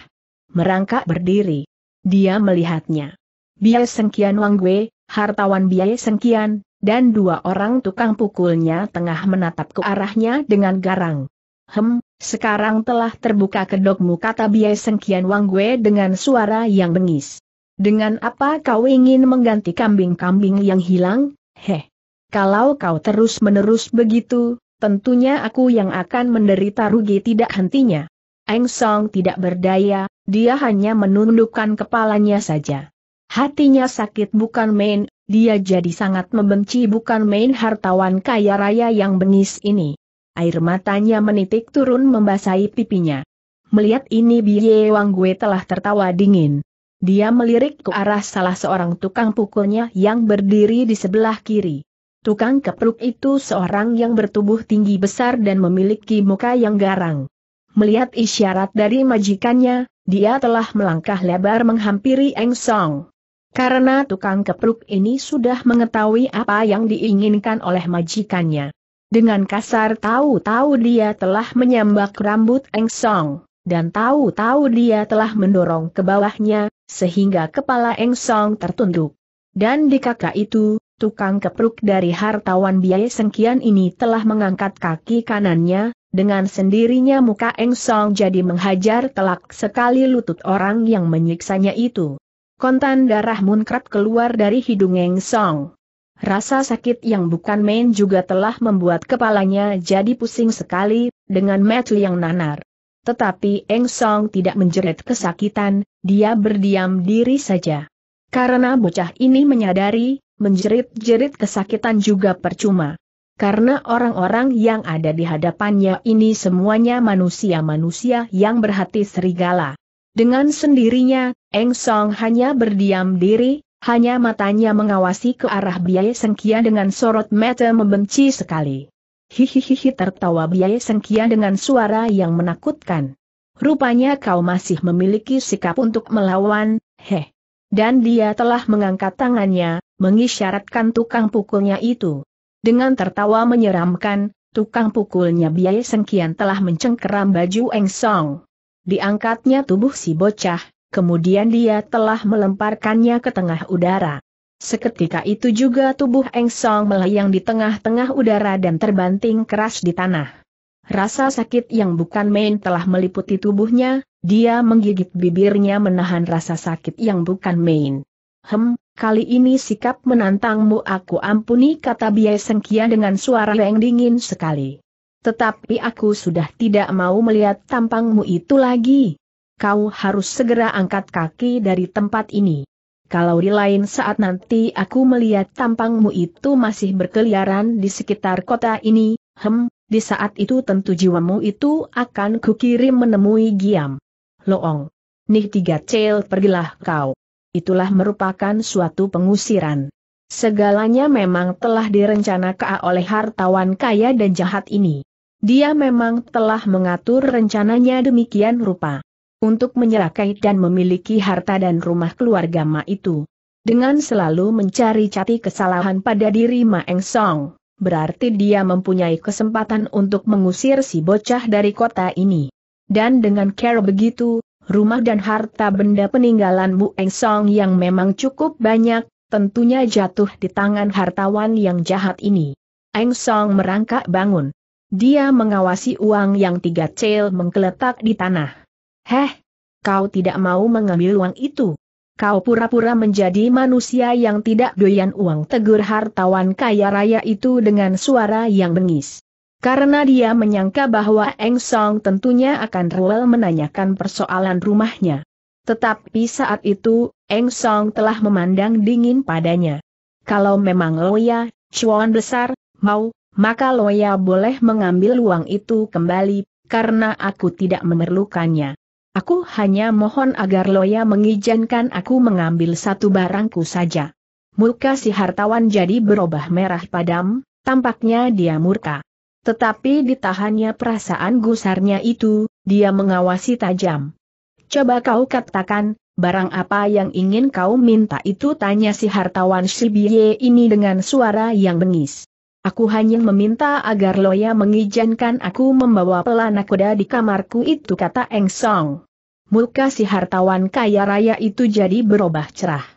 merangkak berdiri. Dia melihatnya. Biai Sengkian Wangwe, hartawan Biai Sengkian, dan dua orang tukang pukulnya tengah menatap ke arahnya dengan garang. Hem, sekarang telah terbuka kedokmu kata Biai Sengkian Wangwe dengan suara yang bengis. Dengan apa kau ingin mengganti kambing-kambing yang hilang? Heh. Kalau kau terus-menerus begitu, tentunya aku yang akan menderita rugi tidak hentinya. Eng Song tidak berdaya, dia hanya menundukkan kepalanya saja. Hatinya sakit bukan main, dia jadi sangat membenci bukan main hartawan kaya raya yang bengis ini. Air matanya menitik turun membasahi pipinya. Melihat ini Biye Wang Gue telah tertawa dingin. Dia melirik ke arah salah seorang tukang pukulnya yang berdiri di sebelah kiri. Tukang kepruk itu seorang yang bertubuh tinggi besar dan memiliki muka yang garang. Melihat isyarat dari majikannya, dia telah melangkah lebar menghampiri Eng Song. Karena tukang kepruk ini sudah mengetahui apa yang diinginkan oleh majikannya. Dengan kasar tahu-tahu dia telah menyambak rambut Eng Song, dan tahu-tahu dia telah mendorong ke bawahnya, sehingga kepala Eng Song tertunduk. Dan di kakak itu, tukang kepruk dari hartawan biaya sengkian ini telah mengangkat kaki kanannya, dengan sendirinya muka Eng Song jadi menghajar telak sekali lutut orang yang menyiksanya itu. Kontan darah munkrat keluar dari hidung Eng Song. Rasa sakit yang bukan main juga telah membuat kepalanya jadi pusing sekali, dengan metel yang nanar. Tetapi Eng Song tidak menjerit kesakitan, dia berdiam diri saja. Karena bocah ini menyadari, menjerit-jerit kesakitan juga percuma. Karena orang-orang yang ada di hadapannya ini semuanya manusia-manusia yang berhati serigala. Dengan sendirinya, Eng Song hanya berdiam diri, hanya matanya mengawasi ke arah Biaya Sengkia dengan sorot mata membenci sekali. Hihihihi tertawa Biaya Sengkia dengan suara yang menakutkan. Rupanya kau masih memiliki sikap untuk melawan, heh. Dan dia telah mengangkat tangannya, mengisyaratkan tukang pukulnya itu. Dengan tertawa menyeramkan, tukang pukulnya biaya sengkian telah mencengkeram baju Eng Song. Diangkatnya tubuh si bocah, kemudian dia telah melemparkannya ke tengah udara. Seketika itu juga tubuh Eng Song melayang di tengah-tengah udara dan terbanting keras di tanah. Rasa sakit yang bukan main telah meliputi tubuhnya, dia menggigit bibirnya menahan rasa sakit yang bukan main. Hem, Kali ini sikap menantangmu aku ampuni kata Biai Sengkia dengan suara yang dingin sekali. Tetapi aku sudah tidak mau melihat tampangmu itu lagi. Kau harus segera angkat kaki dari tempat ini. Kalau di lain saat nanti aku melihat tampangmu itu masih berkeliaran di sekitar kota ini, hem, di saat itu tentu jiwamu itu akan kukirim menemui Giam. Loong. Nih tiga cel pergilah kau itulah merupakan suatu pengusiran. Segalanya memang telah direncanakan oleh hartawan kaya dan jahat ini. Dia memang telah mengatur rencananya demikian rupa untuk menyerakai dan memiliki harta dan rumah keluarga Ma itu. Dengan selalu mencari-cati kesalahan pada diri Ma Eng Song, berarti dia mempunyai kesempatan untuk mengusir si bocah dari kota ini. Dan dengan care begitu, rumah dan harta benda peninggalan Bu Eng Song yang memang cukup banyak, tentunya jatuh di tangan hartawan yang jahat ini. Eng Song merangkak bangun. Dia mengawasi uang yang tiga cel menggeletak di tanah. Heh, kau tidak mau mengambil uang itu. Kau pura-pura menjadi manusia yang tidak doyan uang tegur hartawan kaya raya itu dengan suara yang bengis. Karena dia menyangka bahwa Eng Song tentunya akan rewel menanyakan persoalan rumahnya. Tetapi saat itu, Eng Song telah memandang dingin padanya. Kalau memang Loya, Chuan besar, mau, maka Loya boleh mengambil uang itu kembali, karena aku tidak memerlukannya. Aku hanya mohon agar Loya mengizinkan aku mengambil satu barangku saja. Muka si hartawan jadi berubah merah padam, tampaknya dia murka. Tetapi ditahannya perasaan gusarnya itu, dia mengawasi tajam. Coba kau katakan, barang apa yang ingin kau minta itu tanya si hartawan Sibie ini dengan suara yang bengis. Aku hanya meminta agar Loya mengizinkan aku membawa pelana kuda di kamarku itu kata Eng Song. Muka si hartawan kaya raya itu jadi berubah cerah.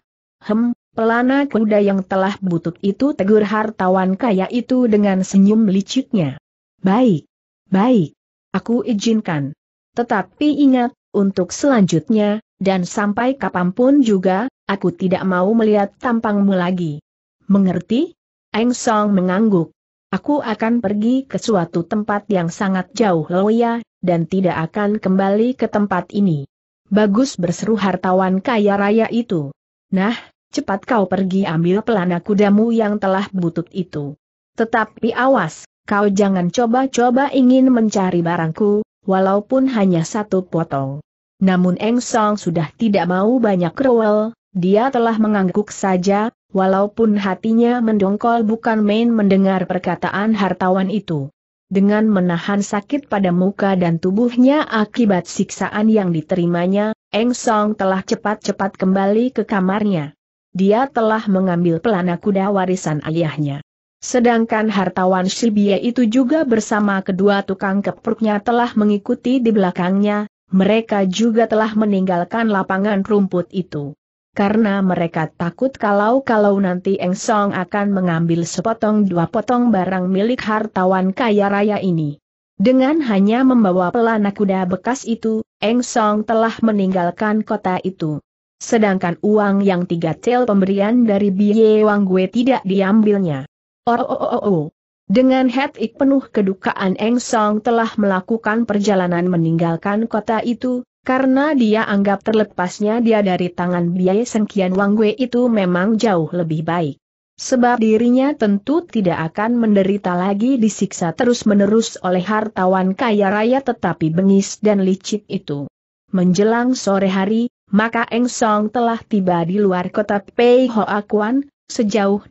Hem, Pelana kuda yang telah butut itu tegur hartawan kaya itu dengan senyum liciknya. Baik, baik, aku izinkan. Tetapi ingat, untuk selanjutnya, dan sampai kapanpun juga, aku tidak mau melihat tampangmu lagi. Mengerti? Eng Song mengangguk. Aku akan pergi ke suatu tempat yang sangat jauh Loya, dan tidak akan kembali ke tempat ini. Bagus berseru hartawan kaya raya itu. Nah, cepat kau pergi ambil pelana kudamu yang telah butut itu. Tetapi awas, kau jangan coba-coba ingin mencari barangku, walaupun hanya satu potong. Namun Eng Song sudah tidak mau banyak rewel, dia telah mengangguk saja, walaupun hatinya mendongkol bukan main mendengar perkataan hartawan itu. Dengan menahan sakit pada muka dan tubuhnya akibat siksaan yang diterimanya, Eng Song telah cepat-cepat kembali ke kamarnya dia telah mengambil pelana kuda warisan ayahnya. Sedangkan hartawan Shibie itu juga bersama kedua tukang kepruknya telah mengikuti di belakangnya, mereka juga telah meninggalkan lapangan rumput itu. Karena mereka takut kalau-kalau nanti Eng Song akan mengambil sepotong dua potong barang milik hartawan kaya raya ini. Dengan hanya membawa pelana kuda bekas itu, Eng Song telah meninggalkan kota itu. Sedangkan uang yang tiga tel pemberian dari Biye Wang Gue tidak diambilnya. Oh, oh, oh, oh, oh. Dengan hati penuh kedukaan Eng Song telah melakukan perjalanan meninggalkan kota itu, karena dia anggap terlepasnya dia dari tangan biaya sengkian Wang gue itu memang jauh lebih baik. Sebab dirinya tentu tidak akan menderita lagi disiksa terus-menerus oleh hartawan kaya raya tetapi bengis dan licik itu. Menjelang sore hari, maka Eng Song telah tiba di luar kota Pei Hoa Kuan, sejauh 20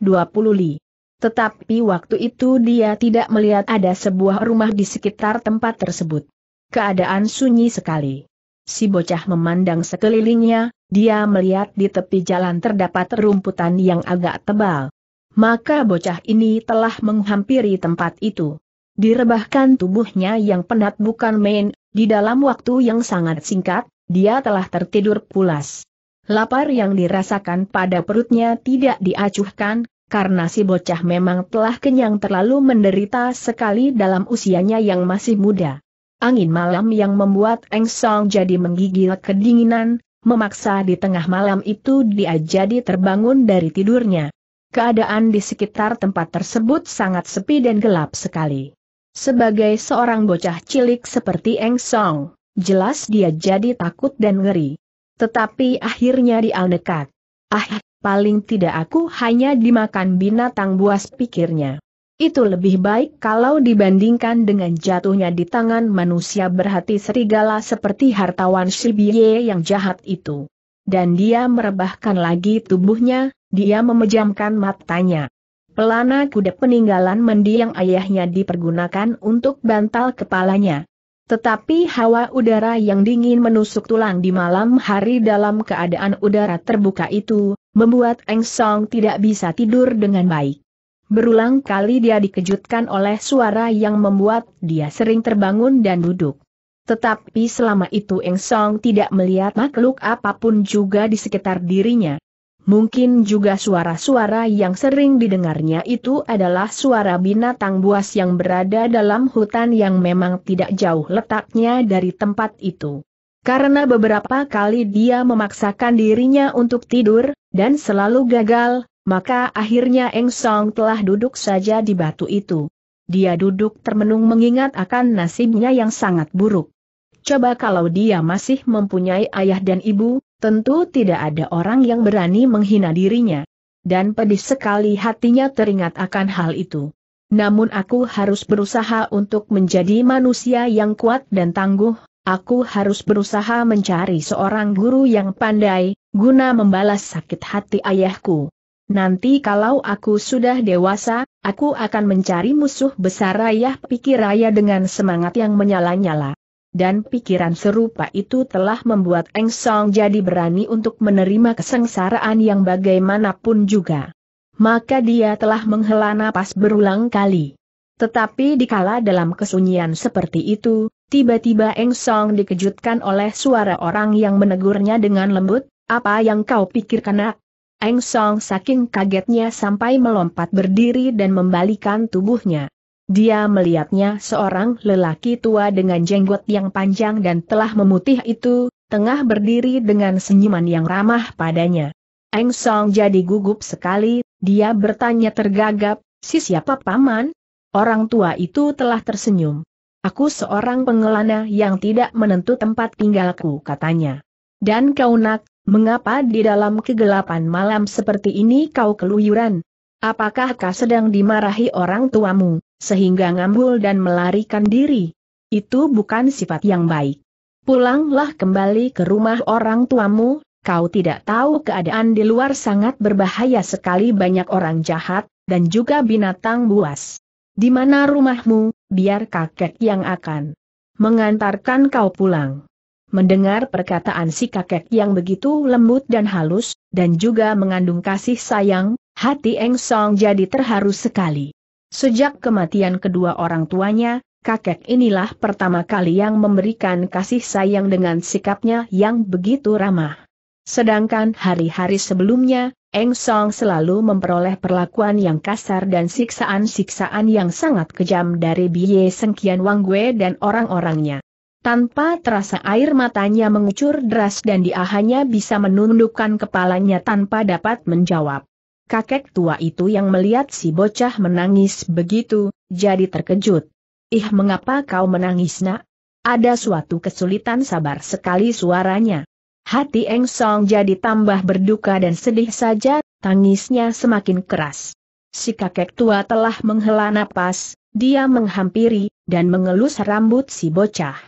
li. Tetapi waktu itu dia tidak melihat ada sebuah rumah di sekitar tempat tersebut. Keadaan sunyi sekali. Si bocah memandang sekelilingnya, dia melihat di tepi jalan terdapat rumputan yang agak tebal. Maka bocah ini telah menghampiri tempat itu. Direbahkan tubuhnya yang penat bukan main, di dalam waktu yang sangat singkat, dia telah tertidur pulas. Lapar yang dirasakan pada perutnya tidak diacuhkan, karena si bocah memang telah kenyang terlalu menderita sekali dalam usianya yang masih muda. Angin malam yang membuat Eng Song jadi menggigil kedinginan, memaksa di tengah malam itu dia jadi terbangun dari tidurnya. Keadaan di sekitar tempat tersebut sangat sepi dan gelap sekali. Sebagai seorang bocah cilik seperti Eng Song, Jelas dia jadi takut dan ngeri. Tetapi akhirnya dia nekat. Ah, paling tidak aku hanya dimakan binatang buas pikirnya. Itu lebih baik kalau dibandingkan dengan jatuhnya di tangan manusia berhati serigala seperti hartawan Shibie yang jahat itu. Dan dia merebahkan lagi tubuhnya, dia memejamkan matanya. Pelana kuda peninggalan mendiang ayahnya dipergunakan untuk bantal kepalanya. Tetapi hawa udara yang dingin menusuk tulang di malam hari dalam keadaan udara terbuka itu, membuat Eng Song tidak bisa tidur dengan baik. Berulang kali dia dikejutkan oleh suara yang membuat dia sering terbangun dan duduk. Tetapi selama itu Eng Song tidak melihat makhluk apapun juga di sekitar dirinya. Mungkin juga suara-suara yang sering didengarnya itu adalah suara binatang buas yang berada dalam hutan yang memang tidak jauh letaknya dari tempat itu. Karena beberapa kali dia memaksakan dirinya untuk tidur, dan selalu gagal, maka akhirnya Eng Song telah duduk saja di batu itu. Dia duduk termenung mengingat akan nasibnya yang sangat buruk. Coba kalau dia masih mempunyai ayah dan ibu, Tentu tidak ada orang yang berani menghina dirinya. Dan pedih sekali hatinya teringat akan hal itu. Namun aku harus berusaha untuk menjadi manusia yang kuat dan tangguh, aku harus berusaha mencari seorang guru yang pandai, guna membalas sakit hati ayahku. Nanti kalau aku sudah dewasa, aku akan mencari musuh besar ayah pikir ayah dengan semangat yang menyala-nyala dan pikiran serupa itu telah membuat Eng Song jadi berani untuk menerima kesengsaraan yang bagaimanapun juga. Maka dia telah menghela napas berulang kali. Tetapi dikala dalam kesunyian seperti itu, tiba-tiba Eng Song dikejutkan oleh suara orang yang menegurnya dengan lembut, apa yang kau pikirkan nak? Eng Song saking kagetnya sampai melompat berdiri dan membalikan tubuhnya. Dia melihatnya seorang lelaki tua dengan jenggot yang panjang dan telah memutih itu, tengah berdiri dengan senyuman yang ramah padanya. Eng Song jadi gugup sekali, dia bertanya tergagap, si siapa paman? Orang tua itu telah tersenyum. Aku seorang pengelana yang tidak menentu tempat tinggalku katanya. Dan kau nak, mengapa di dalam kegelapan malam seperti ini kau keluyuran? Apakah kau sedang dimarahi orang tuamu? sehingga ngambul dan melarikan diri. Itu bukan sifat yang baik. Pulanglah kembali ke rumah orang tuamu, kau tidak tahu keadaan di luar sangat berbahaya sekali banyak orang jahat, dan juga binatang buas. Di mana rumahmu, biar kakek yang akan mengantarkan kau pulang. Mendengar perkataan si kakek yang begitu lembut dan halus, dan juga mengandung kasih sayang, hati Eng Song jadi terharu sekali. Sejak kematian kedua orang tuanya, kakek inilah pertama kali yang memberikan kasih sayang dengan sikapnya yang begitu ramah. Sedangkan hari-hari sebelumnya, Eng Song selalu memperoleh perlakuan yang kasar dan siksaan-siksaan yang sangat kejam dari Biye Sengkian Wang Gue dan orang-orangnya. Tanpa terasa air matanya mengucur deras dan dia hanya bisa menundukkan kepalanya tanpa dapat menjawab kakek tua itu yang melihat si bocah menangis begitu, jadi terkejut. Ih mengapa kau menangis nak? Ada suatu kesulitan sabar sekali suaranya. Hati Eng Song jadi tambah berduka dan sedih saja, tangisnya semakin keras. Si kakek tua telah menghela napas, dia menghampiri, dan mengelus rambut si bocah.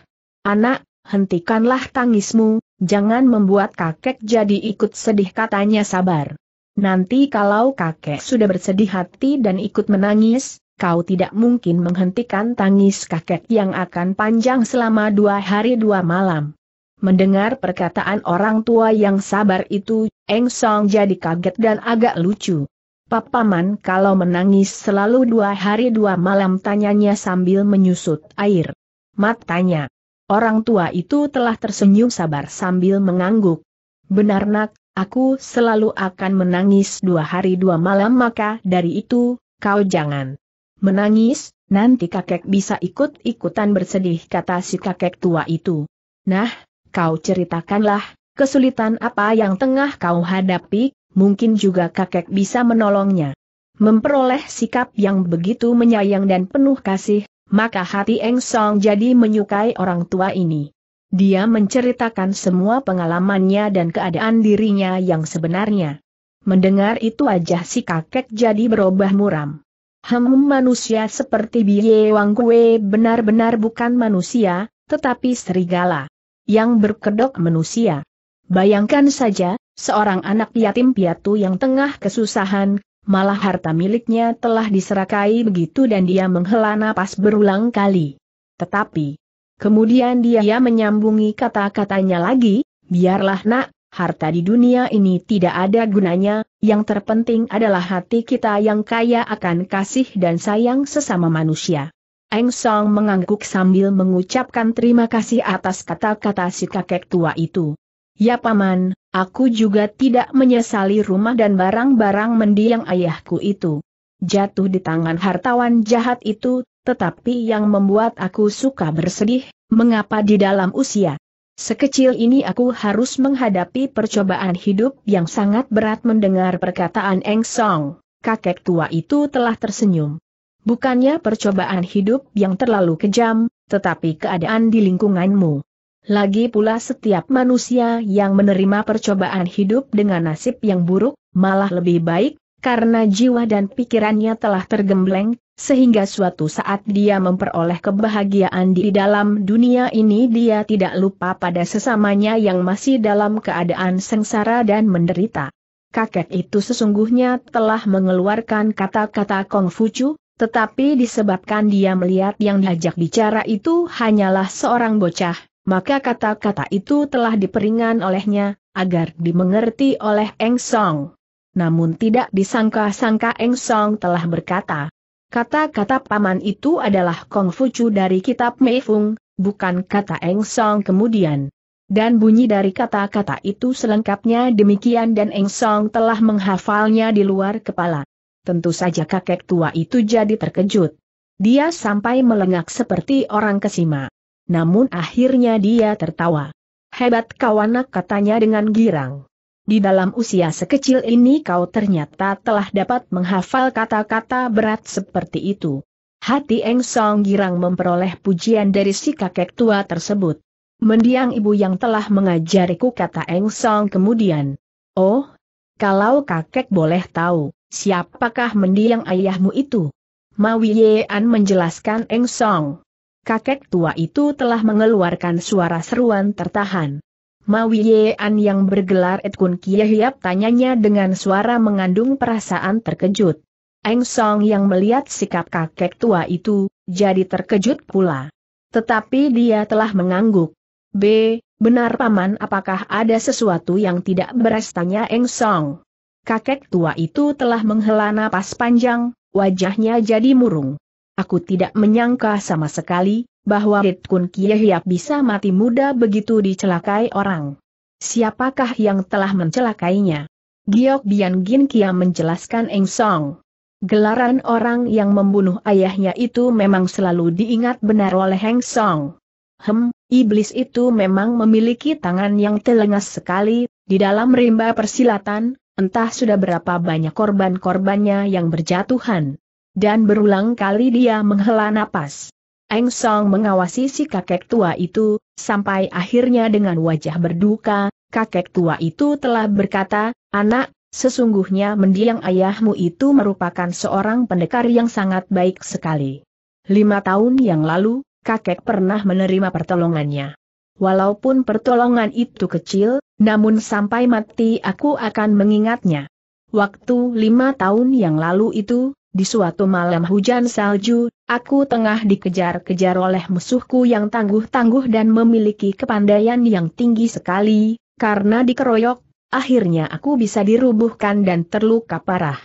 Anak, hentikanlah tangismu, jangan membuat kakek jadi ikut sedih katanya sabar. Nanti kalau kakek sudah bersedih hati dan ikut menangis, kau tidak mungkin menghentikan tangis kakek yang akan panjang selama dua hari dua malam. Mendengar perkataan orang tua yang sabar itu, Eng Song jadi kaget dan agak lucu. Papa man, kalau menangis selalu dua hari dua malam tanyanya sambil menyusut air. Matanya. Orang tua itu telah tersenyum sabar sambil mengangguk. Benar nak, aku selalu akan menangis dua hari dua malam maka dari itu, kau jangan menangis, nanti kakek bisa ikut-ikutan bersedih kata si kakek tua itu. Nah, kau ceritakanlah, kesulitan apa yang tengah kau hadapi, mungkin juga kakek bisa menolongnya. Memperoleh sikap yang begitu menyayang dan penuh kasih, maka hati Eng Song jadi menyukai orang tua ini. Dia menceritakan semua pengalamannya dan keadaan dirinya yang sebenarnya. Mendengar itu aja si kakek jadi berubah muram. Hem manusia seperti Biye Wang Kue benar-benar bukan manusia, tetapi serigala. Yang berkedok manusia. Bayangkan saja, seorang anak yatim piatu yang tengah kesusahan, malah harta miliknya telah diserakai begitu dan dia menghela napas berulang kali. Tetapi, Kemudian dia menyambungi kata-katanya lagi, biarlah nak, harta di dunia ini tidak ada gunanya, yang terpenting adalah hati kita yang kaya akan kasih dan sayang sesama manusia. Eng Song mengangguk sambil mengucapkan terima kasih atas kata-kata si kakek tua itu. Ya paman, aku juga tidak menyesali rumah dan barang-barang mendiang ayahku itu. Jatuh di tangan hartawan jahat itu, tetapi yang membuat aku suka bersedih, mengapa di dalam usia sekecil ini aku harus menghadapi percobaan hidup yang sangat berat mendengar perkataan Eng Song, kakek tua itu telah tersenyum. Bukannya percobaan hidup yang terlalu kejam, tetapi keadaan di lingkunganmu. Lagi pula setiap manusia yang menerima percobaan hidup dengan nasib yang buruk, malah lebih baik, karena jiwa dan pikirannya telah tergembleng, sehingga suatu saat dia memperoleh kebahagiaan di dalam dunia ini dia tidak lupa pada sesamanya yang masih dalam keadaan sengsara dan menderita. Kakek itu sesungguhnya telah mengeluarkan kata-kata Kongfucu, tetapi disebabkan dia melihat yang diajak bicara itu hanyalah seorang bocah, maka kata-kata itu telah diperingan olehnya, agar dimengerti oleh Eng Song. Namun tidak disangka-sangka Eng Song telah berkata, Kata-kata paman itu adalah Kongfucu dari kitab Meifung, bukan kata Eng Song kemudian. Dan bunyi dari kata-kata itu selengkapnya demikian dan Eng Song telah menghafalnya di luar kepala. Tentu saja kakek tua itu jadi terkejut. Dia sampai melengak seperti orang kesima. Namun akhirnya dia tertawa. Hebat kawanak katanya dengan girang. Di dalam usia sekecil ini kau ternyata telah dapat menghafal kata-kata berat seperti itu. Hati Eng Song Girang memperoleh pujian dari si kakek tua tersebut. Mendiang ibu yang telah mengajariku kata Eng Song kemudian. Oh, kalau kakek boleh tahu, siapakah mendiang ayahmu itu? Mawi An menjelaskan Eng Song. Kakek tua itu telah mengeluarkan suara seruan tertahan. Mawiyean yang bergelar Etkun Kiehiap tanyanya dengan suara mengandung perasaan terkejut. Eng Song yang melihat sikap kakek tua itu, jadi terkejut pula. Tetapi dia telah mengangguk. B. Benar paman apakah ada sesuatu yang tidak beres tanya Eng Song. Kakek tua itu telah menghela napas panjang, wajahnya jadi murung. Aku tidak menyangka sama sekali, bahwa Ritkun Kiehyap bisa mati muda begitu dicelakai orang. Siapakah yang telah mencelakainya? Giok Bian Gin Kia menjelaskan Eng Song. Gelaran orang yang membunuh ayahnya itu memang selalu diingat benar oleh Heng Song. Hem, iblis itu memang memiliki tangan yang telengas sekali, di dalam rimba persilatan, entah sudah berapa banyak korban-korbannya yang berjatuhan. Dan berulang kali dia menghela napas. Eng Song mengawasi si kakek tua itu, sampai akhirnya dengan wajah berduka, kakek tua itu telah berkata, Anak, sesungguhnya mendiang ayahmu itu merupakan seorang pendekar yang sangat baik sekali. Lima tahun yang lalu, kakek pernah menerima pertolongannya. Walaupun pertolongan itu kecil, namun sampai mati aku akan mengingatnya. Waktu lima tahun yang lalu itu, di suatu malam hujan salju, aku tengah dikejar-kejar oleh musuhku yang tangguh-tangguh dan memiliki kepandaian yang tinggi sekali, karena dikeroyok, akhirnya aku bisa dirubuhkan dan terluka parah.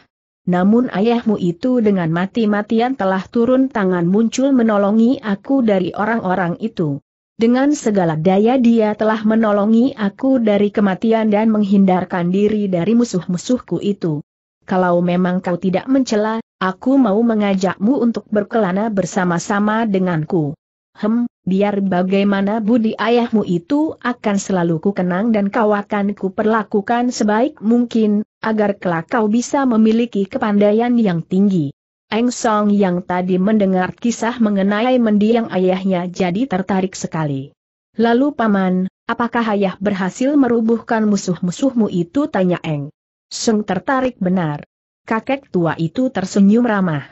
Namun ayahmu itu dengan mati-matian telah turun tangan muncul menolongi aku dari orang-orang itu. Dengan segala daya dia telah menolongi aku dari kematian dan menghindarkan diri dari musuh-musuhku itu. Kalau memang kau tidak mencela, Aku mau mengajakmu untuk berkelana bersama-sama denganku. Hem, biar bagaimana budi ayahmu itu akan selalu ku kenang dan kau akan ku perlakukan sebaik mungkin, agar kelak kau bisa memiliki kepandaian yang tinggi. Eng Song yang tadi mendengar kisah mengenai mendiang ayahnya jadi tertarik sekali. Lalu paman, apakah ayah berhasil merubuhkan musuh-musuhmu itu tanya Eng. Seng tertarik benar. Kakek tua itu tersenyum ramah.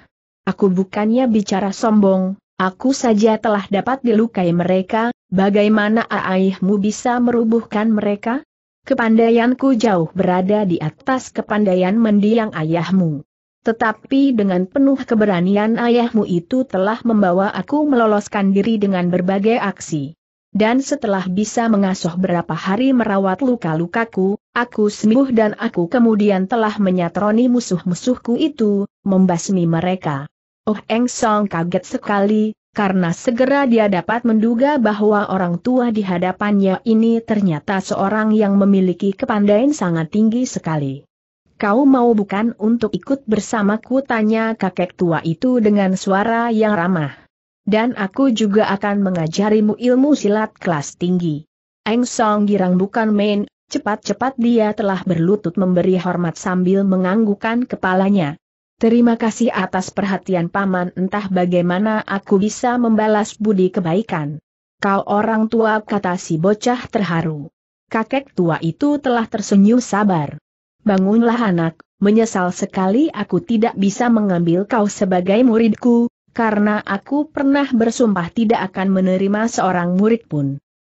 Aku bukannya bicara sombong, aku saja telah dapat dilukai mereka, bagaimana aaihmu bisa merubuhkan mereka? Kepandaianku jauh berada di atas kepandaian mendiang ayahmu. Tetapi dengan penuh keberanian ayahmu itu telah membawa aku meloloskan diri dengan berbagai aksi. Dan setelah bisa mengasuh berapa hari merawat luka-lukaku, Aku sembuh dan aku kemudian telah menyatroni musuh-musuhku itu, membasmi mereka. Oh Eng Song kaget sekali, karena segera dia dapat menduga bahwa orang tua di hadapannya ini ternyata seorang yang memiliki kepandaian sangat tinggi sekali. Kau mau bukan untuk ikut bersamaku tanya kakek tua itu dengan suara yang ramah. Dan aku juga akan mengajarimu ilmu silat kelas tinggi. Eng Song girang bukan main, Cepat-cepat dia telah berlutut memberi hormat sambil menganggukkan kepalanya. Terima kasih atas perhatian paman entah bagaimana aku bisa membalas budi kebaikan. Kau orang tua kata si bocah terharu. Kakek tua itu telah tersenyum sabar. Bangunlah anak, menyesal sekali aku tidak bisa mengambil kau sebagai muridku, karena aku pernah bersumpah tidak akan menerima seorang murid pun.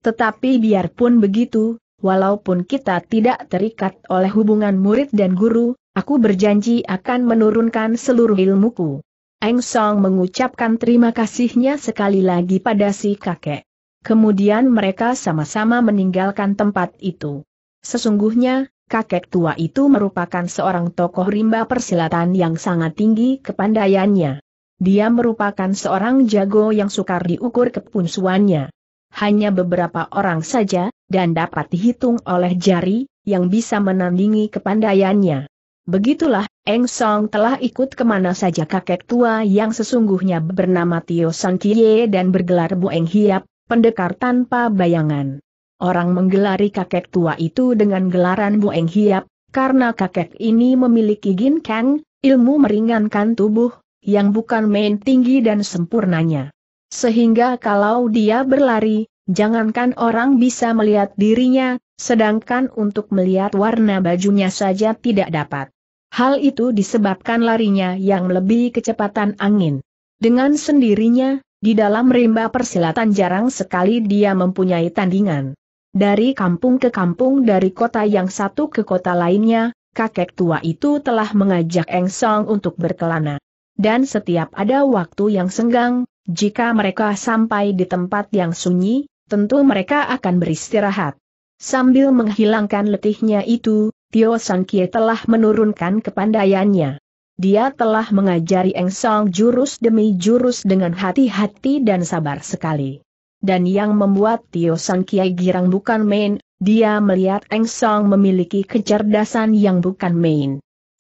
Tetapi biarpun begitu, walaupun kita tidak terikat oleh hubungan murid dan guru, aku berjanji akan menurunkan seluruh ilmuku. Eng Song mengucapkan terima kasihnya sekali lagi pada si kakek. Kemudian mereka sama-sama meninggalkan tempat itu. Sesungguhnya, kakek tua itu merupakan seorang tokoh rimba persilatan yang sangat tinggi kepandaiannya. Dia merupakan seorang jago yang sukar diukur kepunsuannya. Hanya beberapa orang saja, dan dapat dihitung oleh jari, yang bisa menandingi kepandaiannya. Begitulah, Eng Song telah ikut kemana saja kakek tua yang sesungguhnya bernama Tio San Kie dan bergelar Bu Eng Hiap, pendekar tanpa bayangan. Orang menggelari kakek tua itu dengan gelaran Bu Eng Hiap, karena kakek ini memiliki gin kang, ilmu meringankan tubuh, yang bukan main tinggi dan sempurnanya. Sehingga kalau dia berlari, Jangankan orang bisa melihat dirinya, sedangkan untuk melihat warna bajunya saja tidak dapat. Hal itu disebabkan larinya yang lebih kecepatan angin. Dengan sendirinya, di dalam rimba persilatan jarang sekali dia mempunyai tandingan. Dari kampung ke kampung dari kota yang satu ke kota lainnya, kakek tua itu telah mengajak Eng Song untuk berkelana. Dan setiap ada waktu yang senggang, jika mereka sampai di tempat yang sunyi, tentu mereka akan beristirahat. Sambil menghilangkan letihnya itu, Tio San telah menurunkan kepandaiannya. Dia telah mengajari Eng Song jurus demi jurus dengan hati-hati dan sabar sekali. Dan yang membuat Tio San girang bukan main, dia melihat Eng Song memiliki kecerdasan yang bukan main.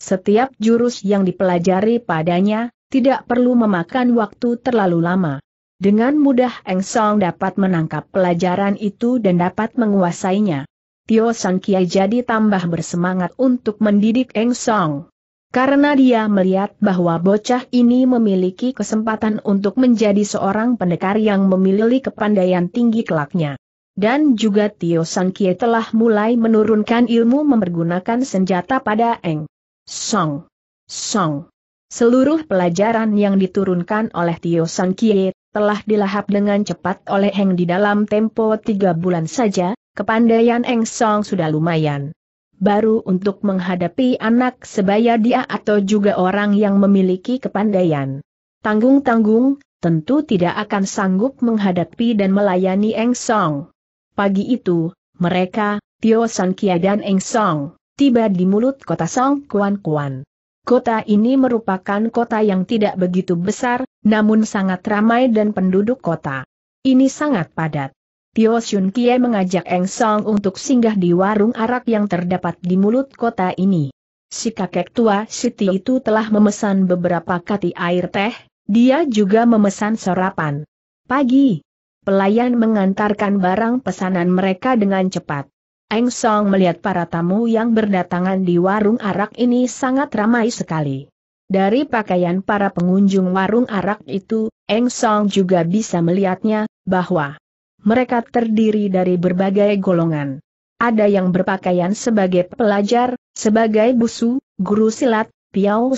Setiap jurus yang dipelajari padanya, tidak perlu memakan waktu terlalu lama. Dengan mudah Eng Song dapat menangkap pelajaran itu dan dapat menguasainya. Tio Sang Kiai jadi tambah bersemangat untuk mendidik Eng Song. Karena dia melihat bahwa bocah ini memiliki kesempatan untuk menjadi seorang pendekar yang memiliki kepandaian tinggi kelaknya. Dan juga Tio Sang Kiai telah mulai menurunkan ilmu mempergunakan senjata pada Eng Song. Song. Seluruh pelajaran yang diturunkan oleh Tio Sang Kie telah dilahap dengan cepat oleh Heng di dalam tempo tiga bulan saja, kepandaian Eng Song sudah lumayan. Baru untuk menghadapi anak sebaya dia atau juga orang yang memiliki kepandaian. Tanggung-tanggung, tentu tidak akan sanggup menghadapi dan melayani Eng Song. Pagi itu, mereka, Tio San Kia dan Eng Song, tiba di mulut kota Song Kuan Kuan. Kota ini merupakan kota yang tidak begitu besar, namun sangat ramai dan penduduk kota. Ini sangat padat. Tio Shun Kie mengajak Eng Song untuk singgah di warung arak yang terdapat di mulut kota ini. Si kakek tua Siti itu telah memesan beberapa kati air teh, dia juga memesan sarapan. Pagi, pelayan mengantarkan barang pesanan mereka dengan cepat. Eng Song melihat para tamu yang berdatangan di warung arak ini sangat ramai sekali. Dari pakaian para pengunjung warung arak itu, Eng Song juga bisa melihatnya, bahwa mereka terdiri dari berbagai golongan. Ada yang berpakaian sebagai pelajar, sebagai busu, guru silat, piau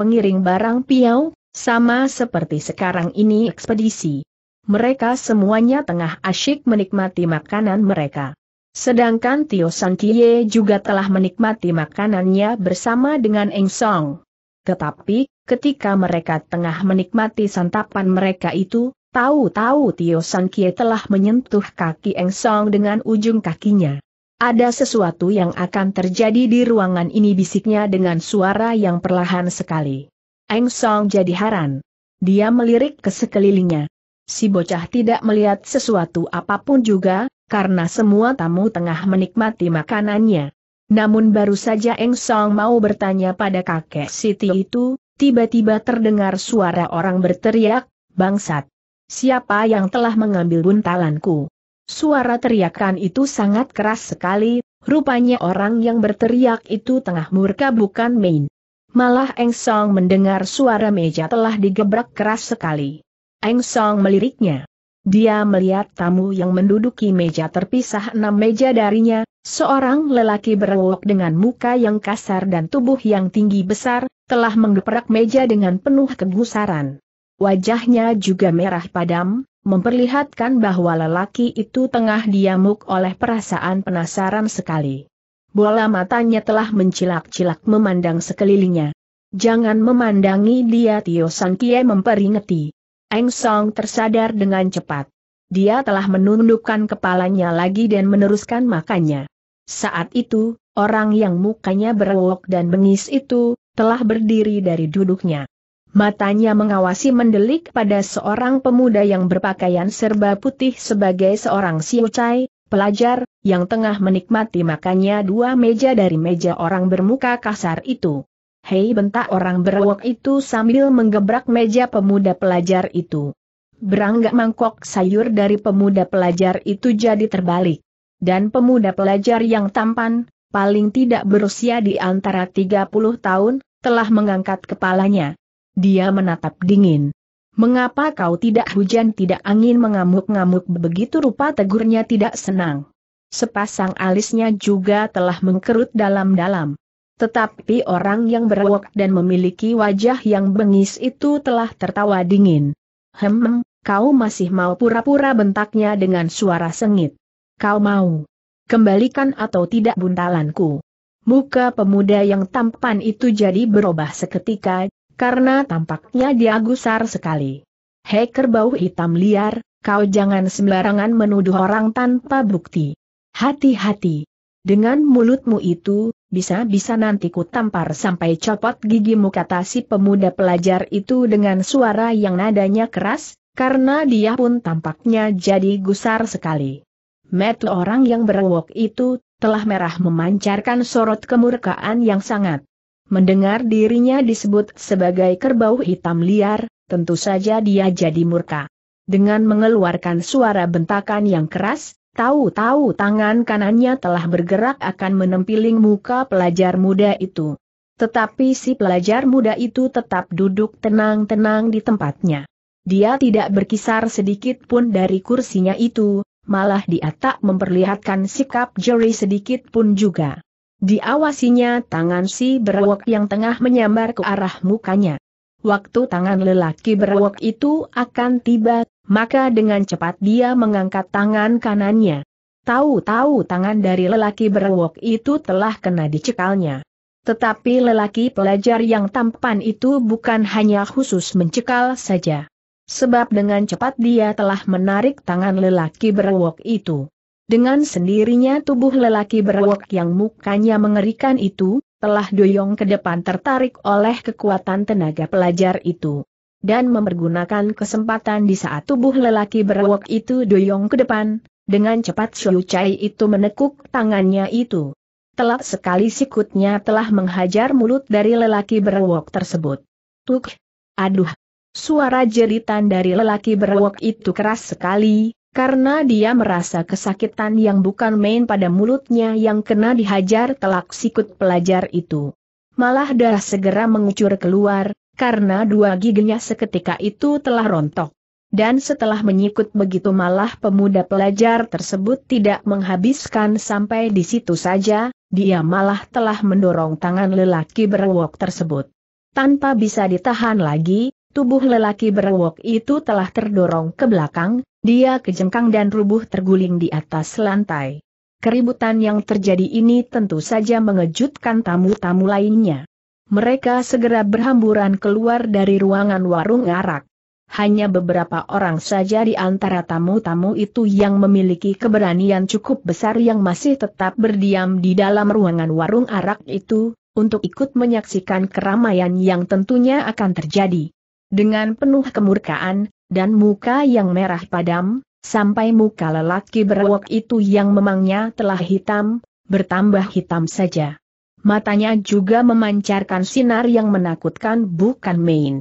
pengiring barang piau, sama seperti sekarang ini ekspedisi. Mereka semuanya tengah asyik menikmati makanan mereka. Sedangkan Tio San Kie juga telah menikmati makanannya bersama dengan Eng Song. Tetapi, ketika mereka tengah menikmati santapan mereka itu, tahu-tahu Tio San Kie telah menyentuh kaki Eng Song dengan ujung kakinya. Ada sesuatu yang akan terjadi di ruangan ini bisiknya dengan suara yang perlahan sekali. Eng Song jadi heran. Dia melirik ke sekelilingnya. Si bocah tidak melihat sesuatu apapun juga, karena semua tamu tengah menikmati makanannya. Namun baru saja Eng Song mau bertanya pada kakek Siti itu, tiba-tiba terdengar suara orang berteriak, bangsat. Siapa yang telah mengambil buntalanku? Suara teriakan itu sangat keras sekali, rupanya orang yang berteriak itu tengah murka bukan main. Malah Eng Song mendengar suara meja telah digebrak keras sekali. Eng Song meliriknya. Dia melihat tamu yang menduduki meja terpisah enam meja darinya, seorang lelaki berwok dengan muka yang kasar dan tubuh yang tinggi besar, telah menggeprak meja dengan penuh kegusaran. Wajahnya juga merah padam, memperlihatkan bahwa lelaki itu tengah diamuk oleh perasaan penasaran sekali. Bola matanya telah mencilak-cilak memandang sekelilingnya. Jangan memandangi dia Tio Sang memperingati. Eng Song tersadar dengan cepat. Dia telah menundukkan kepalanya lagi dan meneruskan makannya. Saat itu, orang yang mukanya berwok dan bengis itu, telah berdiri dari duduknya. Matanya mengawasi mendelik pada seorang pemuda yang berpakaian serba putih sebagai seorang siucai, pelajar, yang tengah menikmati makannya dua meja dari meja orang bermuka kasar itu. Hei bentak orang berwok itu sambil menggebrak meja pemuda pelajar itu. Berangga mangkok sayur dari pemuda pelajar itu jadi terbalik. Dan pemuda pelajar yang tampan, paling tidak berusia di antara 30 tahun, telah mengangkat kepalanya. Dia menatap dingin. Mengapa kau tidak hujan tidak angin mengamuk-ngamuk begitu rupa tegurnya tidak senang. Sepasang alisnya juga telah mengkerut dalam-dalam. Tetapi orang yang berwok dan memiliki wajah yang bengis itu telah tertawa dingin. Hem, kau masih mau pura-pura bentaknya dengan suara sengit. Kau mau kembalikan atau tidak buntalanku. Muka pemuda yang tampan itu jadi berubah seketika, karena tampaknya dia gusar sekali. Hei kerbau hitam liar, kau jangan sembarangan menuduh orang tanpa bukti. Hati-hati. Dengan mulutmu itu, bisa-bisa nanti ku tampar sampai copot gigimu kata si pemuda pelajar itu dengan suara yang nadanya keras, karena dia pun tampaknya jadi gusar sekali. Metu orang yang berewok itu, telah merah memancarkan sorot kemurkaan yang sangat. Mendengar dirinya disebut sebagai kerbau hitam liar, tentu saja dia jadi murka. Dengan mengeluarkan suara bentakan yang keras, Tahu-tahu tangan kanannya telah bergerak akan menempiling muka pelajar muda itu. Tetapi si pelajar muda itu tetap duduk tenang-tenang di tempatnya. Dia tidak berkisar sedikit pun dari kursinya itu, malah dia tak memperlihatkan sikap jeri sedikit pun juga. Diawasinya tangan si berwok yang tengah menyambar ke arah mukanya waktu tangan lelaki berwok itu akan tiba, maka dengan cepat dia mengangkat tangan kanannya. Tahu-tahu tangan dari lelaki berwok itu telah kena dicekalnya. Tetapi lelaki pelajar yang tampan itu bukan hanya khusus mencekal saja. Sebab dengan cepat dia telah menarik tangan lelaki berwok itu. Dengan sendirinya tubuh lelaki berwok yang mukanya mengerikan itu, telah doyong ke depan tertarik oleh kekuatan tenaga pelajar itu. Dan mempergunakan kesempatan di saat tubuh lelaki berwok itu doyong ke depan, dengan cepat Xiu Chai itu menekuk tangannya itu. Telak sekali sikutnya telah menghajar mulut dari lelaki berwok tersebut. Tuk! Aduh! Suara jeritan dari lelaki berwok itu keras sekali, karena dia merasa kesakitan yang bukan main pada mulutnya yang kena dihajar telak sikut pelajar itu. Malah darah segera mengucur keluar, karena dua giginya seketika itu telah rontok. Dan setelah menyikut begitu malah pemuda pelajar tersebut tidak menghabiskan sampai di situ saja, dia malah telah mendorong tangan lelaki berwok tersebut. Tanpa bisa ditahan lagi, Tubuh lelaki berewok itu telah terdorong ke belakang, dia kejengkang dan rubuh terguling di atas lantai. Keributan yang terjadi ini tentu saja mengejutkan tamu-tamu lainnya. Mereka segera berhamburan keluar dari ruangan warung arak. Hanya beberapa orang saja di antara tamu-tamu itu yang memiliki keberanian cukup besar yang masih tetap berdiam di dalam ruangan warung arak itu, untuk ikut menyaksikan keramaian yang tentunya akan terjadi dengan penuh kemurkaan, dan muka yang merah padam, sampai muka lelaki berwok itu yang memangnya telah hitam, bertambah hitam saja. Matanya juga memancarkan sinar yang menakutkan bukan main.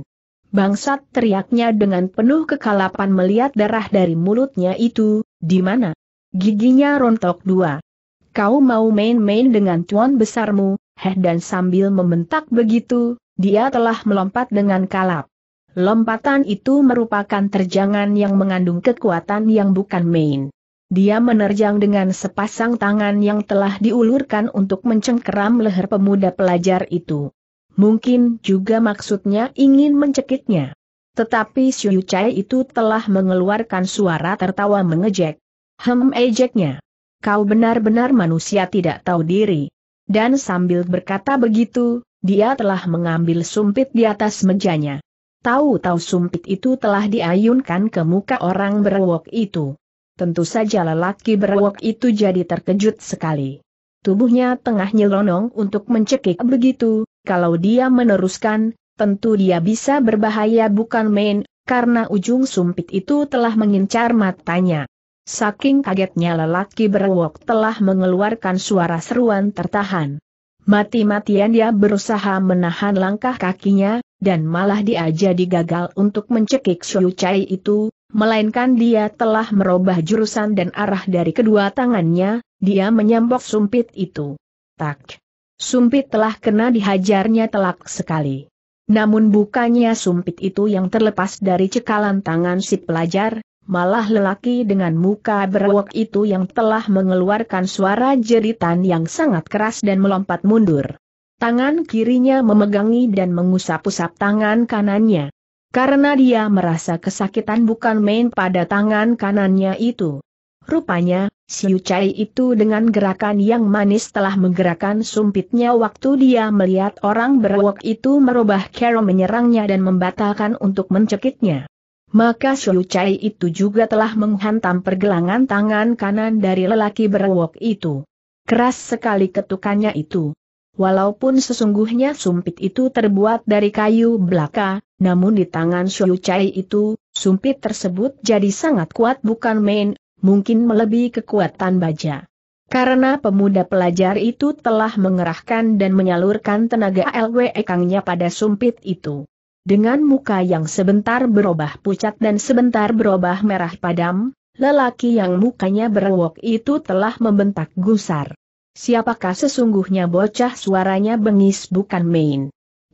Bangsat teriaknya dengan penuh kekalapan melihat darah dari mulutnya itu, di mana? Giginya rontok dua. Kau mau main-main dengan tuan besarmu, heh dan sambil membentak begitu, dia telah melompat dengan kalap. Lompatan itu merupakan terjangan yang mengandung kekuatan yang bukan main. Dia menerjang dengan sepasang tangan yang telah diulurkan untuk mencengkeram leher pemuda pelajar itu. Mungkin juga maksudnya ingin mencekiknya. Tetapi Xiu Chai itu telah mengeluarkan suara tertawa mengejek. Hem ejeknya. Kau benar-benar manusia tidak tahu diri. Dan sambil berkata begitu, dia telah mengambil sumpit di atas mejanya. Tahu-tahu sumpit itu telah diayunkan ke muka orang berwok itu. Tentu saja lelaki berwok itu jadi terkejut sekali. Tubuhnya tengah nyelonong untuk mencekik begitu, kalau dia meneruskan, tentu dia bisa berbahaya bukan main, karena ujung sumpit itu telah mengincar matanya. Saking kagetnya lelaki berwok telah mengeluarkan suara seruan tertahan. Mati-matian dia berusaha menahan langkah kakinya, dan malah dia jadi gagal untuk mencekik Xiu Chai itu, melainkan dia telah merubah jurusan dan arah dari kedua tangannya, dia menyambok sumpit itu. Tak. Sumpit telah kena dihajarnya telak sekali. Namun bukannya sumpit itu yang terlepas dari cekalan tangan si pelajar, malah lelaki dengan muka berwok itu yang telah mengeluarkan suara jeritan yang sangat keras dan melompat mundur. Tangan kirinya memegangi dan mengusap-usap tangan kanannya. Karena dia merasa kesakitan bukan main pada tangan kanannya itu. Rupanya, Siu Chai itu dengan gerakan yang manis telah menggerakkan sumpitnya waktu dia melihat orang berwok itu merubah Carol menyerangnya dan membatalkan untuk mencekiknya. Maka Siu Chai itu juga telah menghantam pergelangan tangan kanan dari lelaki berwok itu. Keras sekali ketukannya itu. Walaupun sesungguhnya sumpit itu terbuat dari kayu belaka, namun di tangan Shoyu Chai itu, sumpit tersebut jadi sangat kuat bukan main, mungkin melebihi kekuatan baja. Karena pemuda pelajar itu telah mengerahkan dan menyalurkan tenaga LW kangnya pada sumpit itu. Dengan muka yang sebentar berubah pucat dan sebentar berubah merah padam, lelaki yang mukanya berewok itu telah membentak gusar. Siapakah sesungguhnya bocah suaranya bengis bukan main.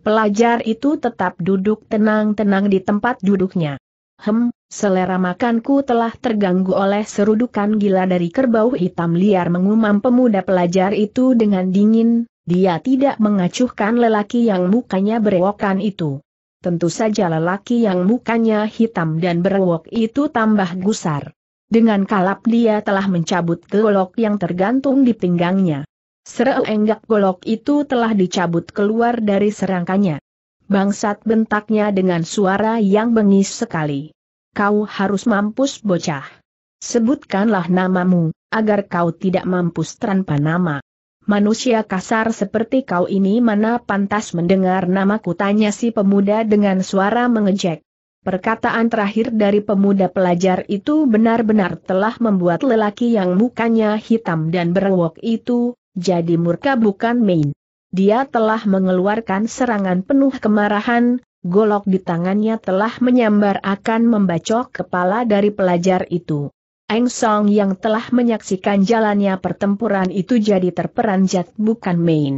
Pelajar itu tetap duduk tenang-tenang di tempat duduknya. Hem, selera makanku telah terganggu oleh serudukan gila dari kerbau hitam liar mengumam pemuda pelajar itu dengan dingin, dia tidak mengacuhkan lelaki yang mukanya berewokan itu. Tentu saja lelaki yang mukanya hitam dan berewok itu tambah gusar. Dengan kalap dia telah mencabut golok yang tergantung di pinggangnya. Sereenggak golok itu telah dicabut keluar dari serangkanya. Bangsat bentaknya dengan suara yang bengis sekali. Kau harus mampus bocah. Sebutkanlah namamu, agar kau tidak mampus tanpa nama. Manusia kasar seperti kau ini mana pantas mendengar namaku tanya si pemuda dengan suara mengejek. Perkataan terakhir dari pemuda pelajar itu benar-benar telah membuat lelaki yang mukanya hitam dan berwok itu, jadi murka bukan main. Dia telah mengeluarkan serangan penuh kemarahan, golok di tangannya telah menyambar akan membacok kepala dari pelajar itu. Eng Song yang telah menyaksikan jalannya pertempuran itu jadi terperanjat bukan main.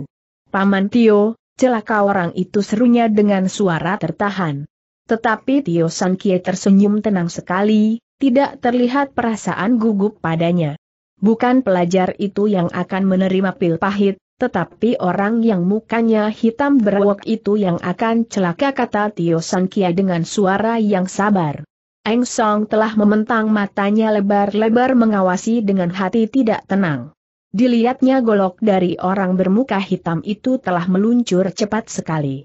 Paman Tio, celaka orang itu serunya dengan suara tertahan. Tetapi Tio San Kie tersenyum tenang sekali, tidak terlihat perasaan gugup padanya. Bukan pelajar itu yang akan menerima pil pahit, tetapi orang yang mukanya hitam berwok itu yang akan celaka kata Tio San Kie dengan suara yang sabar. Eng Song telah mementang matanya lebar-lebar mengawasi dengan hati tidak tenang. Dilihatnya golok dari orang bermuka hitam itu telah meluncur cepat sekali.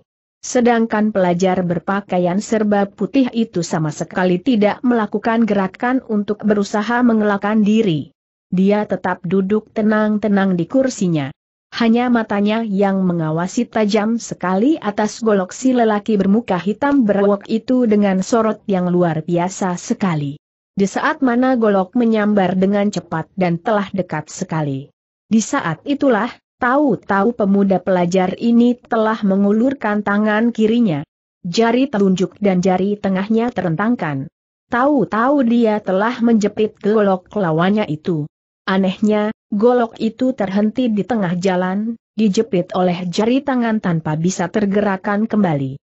Sedangkan pelajar berpakaian serba putih itu sama sekali tidak melakukan gerakan untuk berusaha mengelakkan diri. Dia tetap duduk tenang-tenang di kursinya. Hanya matanya yang mengawasi tajam sekali atas golok si lelaki bermuka hitam berwok itu dengan sorot yang luar biasa sekali. Di saat mana golok menyambar dengan cepat dan telah dekat sekali. Di saat itulah, Tahu-tahu pemuda pelajar ini telah mengulurkan tangan kirinya. Jari telunjuk dan jari tengahnya terentangkan. Tahu-tahu dia telah menjepit golok lawannya itu. Anehnya, golok itu terhenti di tengah jalan, dijepit oleh jari tangan tanpa bisa tergerakkan kembali.